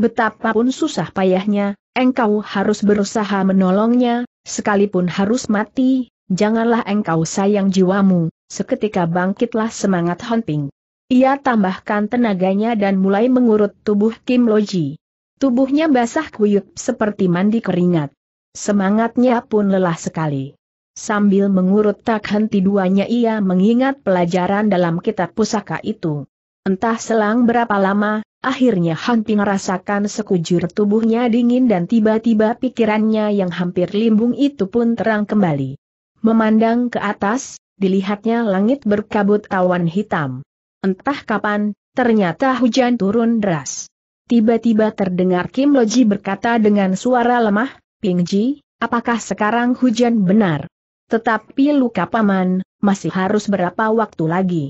Betapapun susah payahnya, engkau harus berusaha menolongnya, sekalipun harus mati, janganlah engkau sayang jiwamu, seketika bangkitlah semangat Honping. Ia tambahkan tenaganya dan mulai mengurut tubuh Kim Loji. Tubuhnya basah kuyup seperti mandi keringat. Semangatnya pun lelah sekali. Sambil mengurut tak henti duanya ia mengingat pelajaran dalam kitab pusaka itu. Entah selang berapa lama, Akhirnya Hanti merasakan sekujur tubuhnya dingin dan tiba-tiba pikirannya yang hampir limbung itu pun terang kembali. Memandang ke atas, dilihatnya langit berkabut awan hitam. Entah kapan, ternyata hujan turun deras. Tiba-tiba terdengar Kim Loji berkata dengan suara lemah, Pingji, apakah sekarang hujan benar? Tetapi luka paman, masih harus berapa waktu lagi?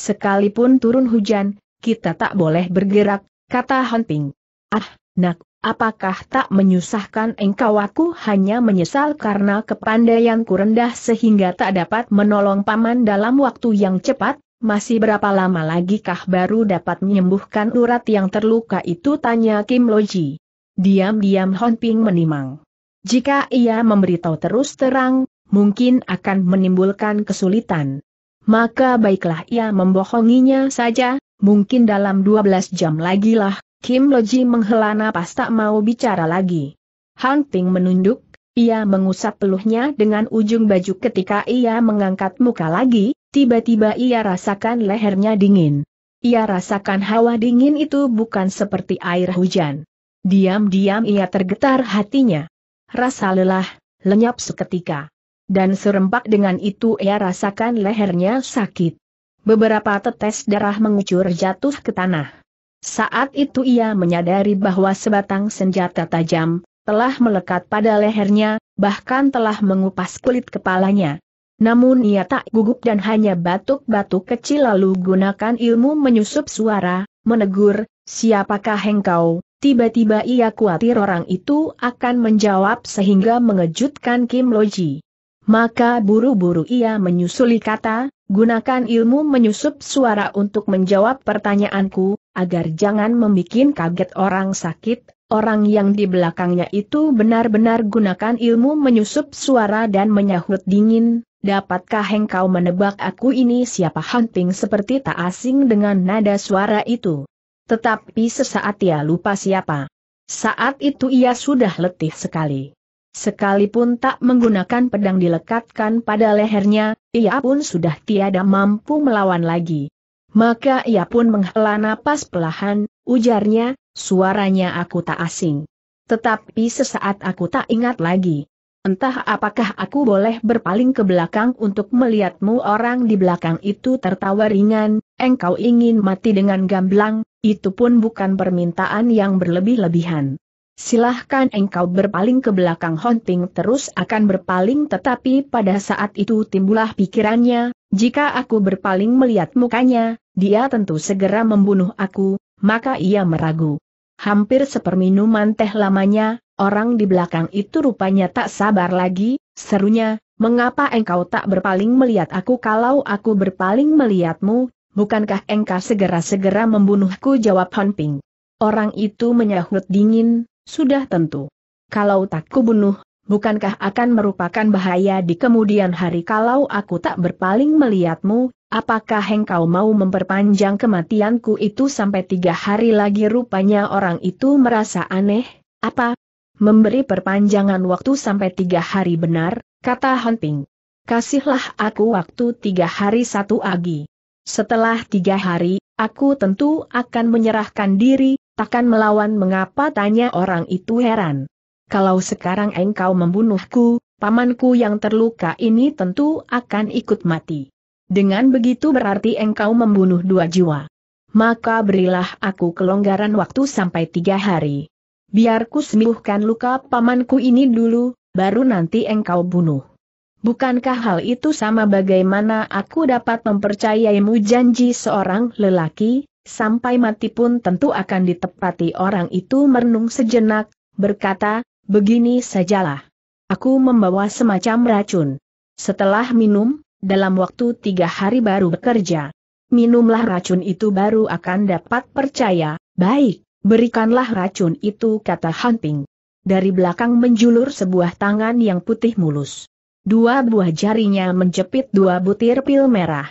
Sekalipun turun hujan, kita tak boleh bergerak, kata Hunting. Ah, nak, apakah tak menyusahkan engkau aku hanya menyesal karena kepandaianku rendah sehingga tak dapat menolong paman dalam waktu yang cepat, masih berapa lama lagi kah baru dapat menyembuhkan urat yang terluka itu tanya Kim Loji. Diam-diam Honping menimang. Jika ia memberitahu terus terang, mungkin akan menimbulkan kesulitan. Maka baiklah ia membohonginya saja, mungkin dalam 12 jam lagi lah, Kim Loji menghela napas tak mau bicara lagi. Han Ping menunduk, ia mengusap peluhnya dengan ujung baju ketika ia mengangkat muka lagi, tiba-tiba ia rasakan lehernya dingin. Ia rasakan hawa dingin itu bukan seperti air hujan. Diam-diam ia tergetar hatinya. Rasa lelah, lenyap seketika. Dan serempak dengan itu ia rasakan lehernya sakit. Beberapa tetes darah mengucur jatuh ke tanah. Saat itu ia menyadari bahwa sebatang senjata tajam telah melekat pada lehernya, bahkan telah mengupas kulit kepalanya. Namun ia tak gugup dan hanya batuk-batuk kecil lalu gunakan ilmu menyusup suara, menegur, siapakah engkau? Tiba-tiba ia khawatir orang itu akan menjawab sehingga mengejutkan Kim Loji. Maka buru-buru ia menyusuli kata, Gunakan ilmu menyusup suara untuk menjawab pertanyaanku, agar jangan membuat kaget orang sakit, orang yang di belakangnya itu benar-benar gunakan ilmu menyusup suara dan menyahut dingin, dapatkah engkau menebak aku ini siapa hunting seperti tak asing dengan nada suara itu. Tetapi sesaat ia lupa siapa. Saat itu ia sudah letih sekali. Sekalipun tak menggunakan pedang dilekatkan pada lehernya, ia pun sudah tiada mampu melawan lagi. Maka ia pun menghela napas pelahan, ujarnya, suaranya aku tak asing. Tetapi sesaat aku tak ingat lagi. Entah apakah aku boleh berpaling ke belakang untuk melihatmu orang di belakang itu tertawa ringan, engkau ingin mati dengan gamblang, itu pun bukan permintaan yang berlebih-lebihan. Silahkan engkau berpaling ke belakang hunting terus akan berpaling tetapi pada saat itu timbulah pikirannya, jika aku berpaling melihat mukanya, dia tentu segera membunuh aku, maka ia meragu. Hampir seperminuman teh lamanya, orang di belakang itu rupanya tak sabar lagi, serunya, mengapa engkau tak berpaling melihat aku kalau aku berpaling melihatmu, bukankah engkau segera-segera membunuhku jawab hunting. Orang itu menyahut dingin, sudah tentu. Kalau tak kubunuh, bukankah akan merupakan bahaya di kemudian hari kalau aku tak berpaling melihatmu, apakah engkau mau memperpanjang kematianku itu sampai tiga hari lagi rupanya orang itu merasa aneh, apa? Memberi perpanjangan waktu sampai tiga hari benar, kata Hunting. Kasihlah aku waktu tiga hari satu agi. Setelah tiga hari, aku tentu akan menyerahkan diri, takkan melawan mengapa tanya orang itu heran. Kalau sekarang engkau membunuhku, pamanku yang terluka ini tentu akan ikut mati. Dengan begitu berarti engkau membunuh dua jiwa. Maka berilah aku kelonggaran waktu sampai tiga hari. Biarku sembuhkan luka pamanku ini dulu, baru nanti engkau bunuh. Bukankah hal itu sama bagaimana aku dapat mempercayaimu janji seorang lelaki, sampai mati pun tentu akan ditepati orang itu merenung sejenak, berkata, begini sajalah. Aku membawa semacam racun. Setelah minum, dalam waktu tiga hari baru bekerja. Minumlah racun itu baru akan dapat percaya, baik, berikanlah racun itu kata Hunting. Dari belakang menjulur sebuah tangan yang putih mulus. Dua buah jarinya menjepit dua butir pil merah.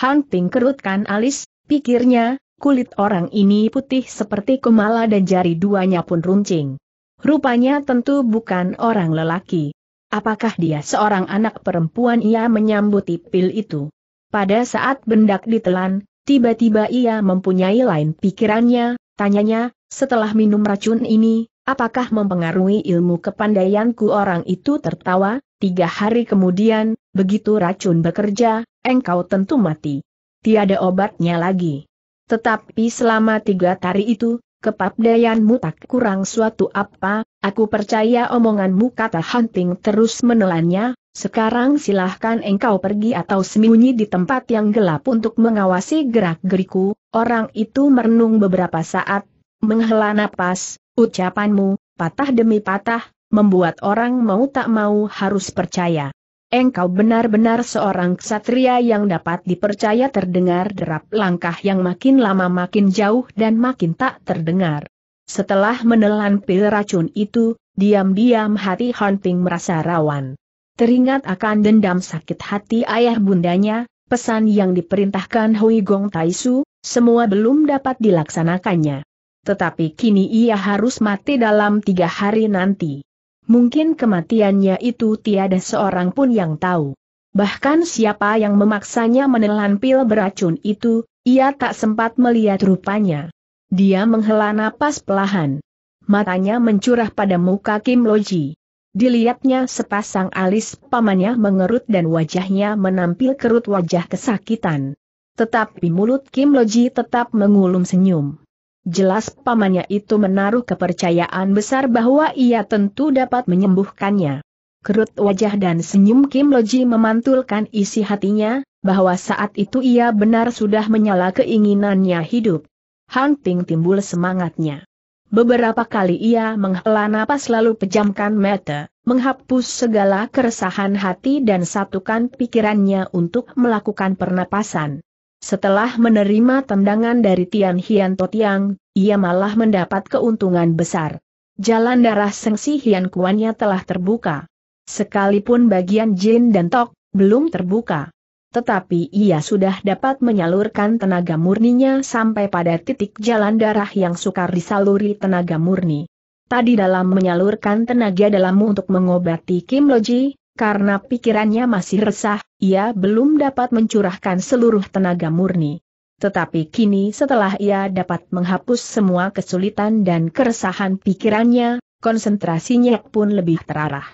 Hunting kerutkan alis, pikirnya, Kulit orang ini putih seperti kumala dan jari duanya pun runcing. Rupanya tentu bukan orang lelaki. Apakah dia seorang anak perempuan ia menyambut pil itu? Pada saat bendak ditelan, tiba-tiba ia mempunyai lain pikirannya, tanyanya, setelah minum racun ini, apakah mempengaruhi ilmu kepandaianku orang itu tertawa, tiga hari kemudian, begitu racun bekerja, engkau tentu mati. Tiada obatnya lagi. Tetapi selama tiga hari itu, kepabdayanmu tak kurang suatu apa, aku percaya omonganmu kata Hunting terus menelannya, sekarang silahkan engkau pergi atau sembunyi di tempat yang gelap untuk mengawasi gerak-geriku, orang itu merenung beberapa saat, menghela napas, ucapanmu, patah demi patah, membuat orang mau tak mau harus percaya. Engkau benar-benar seorang ksatria yang dapat dipercaya terdengar derap langkah yang makin lama makin jauh dan makin tak terdengar. Setelah menelan pil racun itu, diam-diam hati Hunting merasa rawan. Teringat akan dendam sakit hati ayah bundanya, pesan yang diperintahkan Hui Gong Taisu, semua belum dapat dilaksanakannya. Tetapi kini ia harus mati dalam tiga hari nanti mungkin kematiannya itu tiada seorang pun yang tahu. Bahkan siapa yang memaksanya menelan pil beracun itu, ia tak sempat melihat rupanya. Dia menghela napas pelahan. Matanya mencurah pada muka Kim Loji. Dilihatnya sepasang alis pamannya mengerut dan wajahnya menampil kerut wajah kesakitan. Tetapi mulut Kim Loji tetap mengulum senyum. Jelas pamannya itu menaruh kepercayaan besar bahwa ia tentu dapat menyembuhkannya. Kerut wajah dan senyum Kim Loji memantulkan isi hatinya, bahwa saat itu ia benar sudah menyala keinginannya hidup. Hunting timbul semangatnya. Beberapa kali ia menghela napas lalu pejamkan mata, menghapus segala keresahan hati dan satukan pikirannya untuk melakukan pernapasan. Setelah menerima tendangan dari Tian Hian Totiang, ia malah mendapat keuntungan besar. Jalan darah Sengsi Hian Kuannya telah terbuka. Sekalipun bagian Jin dan Tok, belum terbuka. Tetapi ia sudah dapat menyalurkan tenaga murninya sampai pada titik jalan darah yang sukar disaluri tenaga murni. Tadi dalam menyalurkan tenaga dalammu untuk mengobati Kim Loji, karena pikirannya masih resah, ia belum dapat mencurahkan seluruh tenaga murni. Tetapi kini setelah ia dapat menghapus semua kesulitan dan keresahan pikirannya, konsentrasinya pun lebih terarah.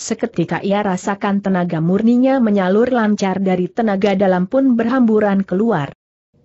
Seketika ia rasakan tenaga murninya menyalur lancar dari tenaga dalam pun berhamburan keluar.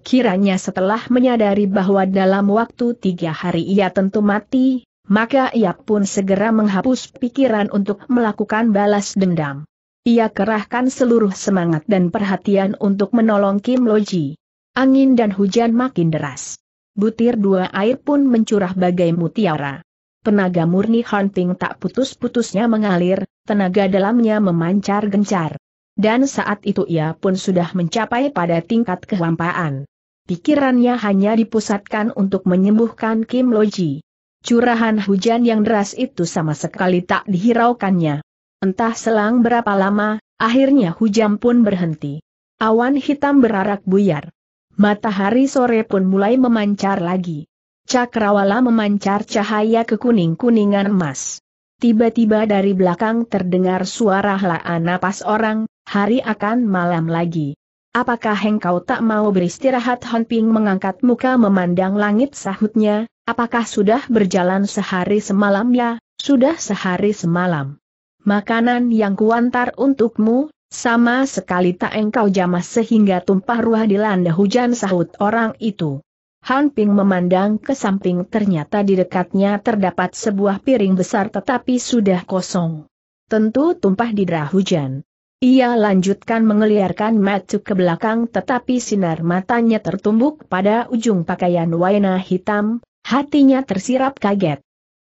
Kiranya setelah menyadari bahwa dalam waktu tiga hari ia tentu mati, maka ia pun segera menghapus pikiran untuk melakukan balas dendam. Ia kerahkan seluruh semangat dan perhatian untuk menolong Kim Loji. Angin dan hujan makin deras. Butir dua air pun mencurah bagai mutiara. Tenaga murni hunting tak putus-putusnya mengalir, tenaga dalamnya memancar gencar. Dan saat itu ia pun sudah mencapai pada tingkat kehampaan. Pikirannya hanya dipusatkan untuk menyembuhkan Kim Loji curahan hujan yang deras itu sama sekali tak dihiraukannya. Entah selang berapa lama, akhirnya hujan pun berhenti. Awan hitam berarak buyar. Matahari sore pun mulai memancar lagi. Cakrawala memancar cahaya kekuning-kuningan emas. Tiba-tiba dari belakang terdengar suara helaan napas orang, hari akan malam lagi. Apakah engkau tak mau beristirahat Han Ping mengangkat muka memandang langit sahutnya, apakah sudah berjalan sehari semalam ya, sudah sehari semalam. Makanan yang kuantar untukmu, sama sekali tak engkau jamah sehingga tumpah ruah dilanda hujan sahut orang itu. Han Ping memandang ke samping ternyata di dekatnya terdapat sebuah piring besar tetapi sudah kosong. Tentu tumpah di derah hujan. Ia lanjutkan mengeliarkan matuk ke belakang tetapi sinar matanya tertumbuk pada ujung pakaian waina hitam, hatinya tersirap kaget.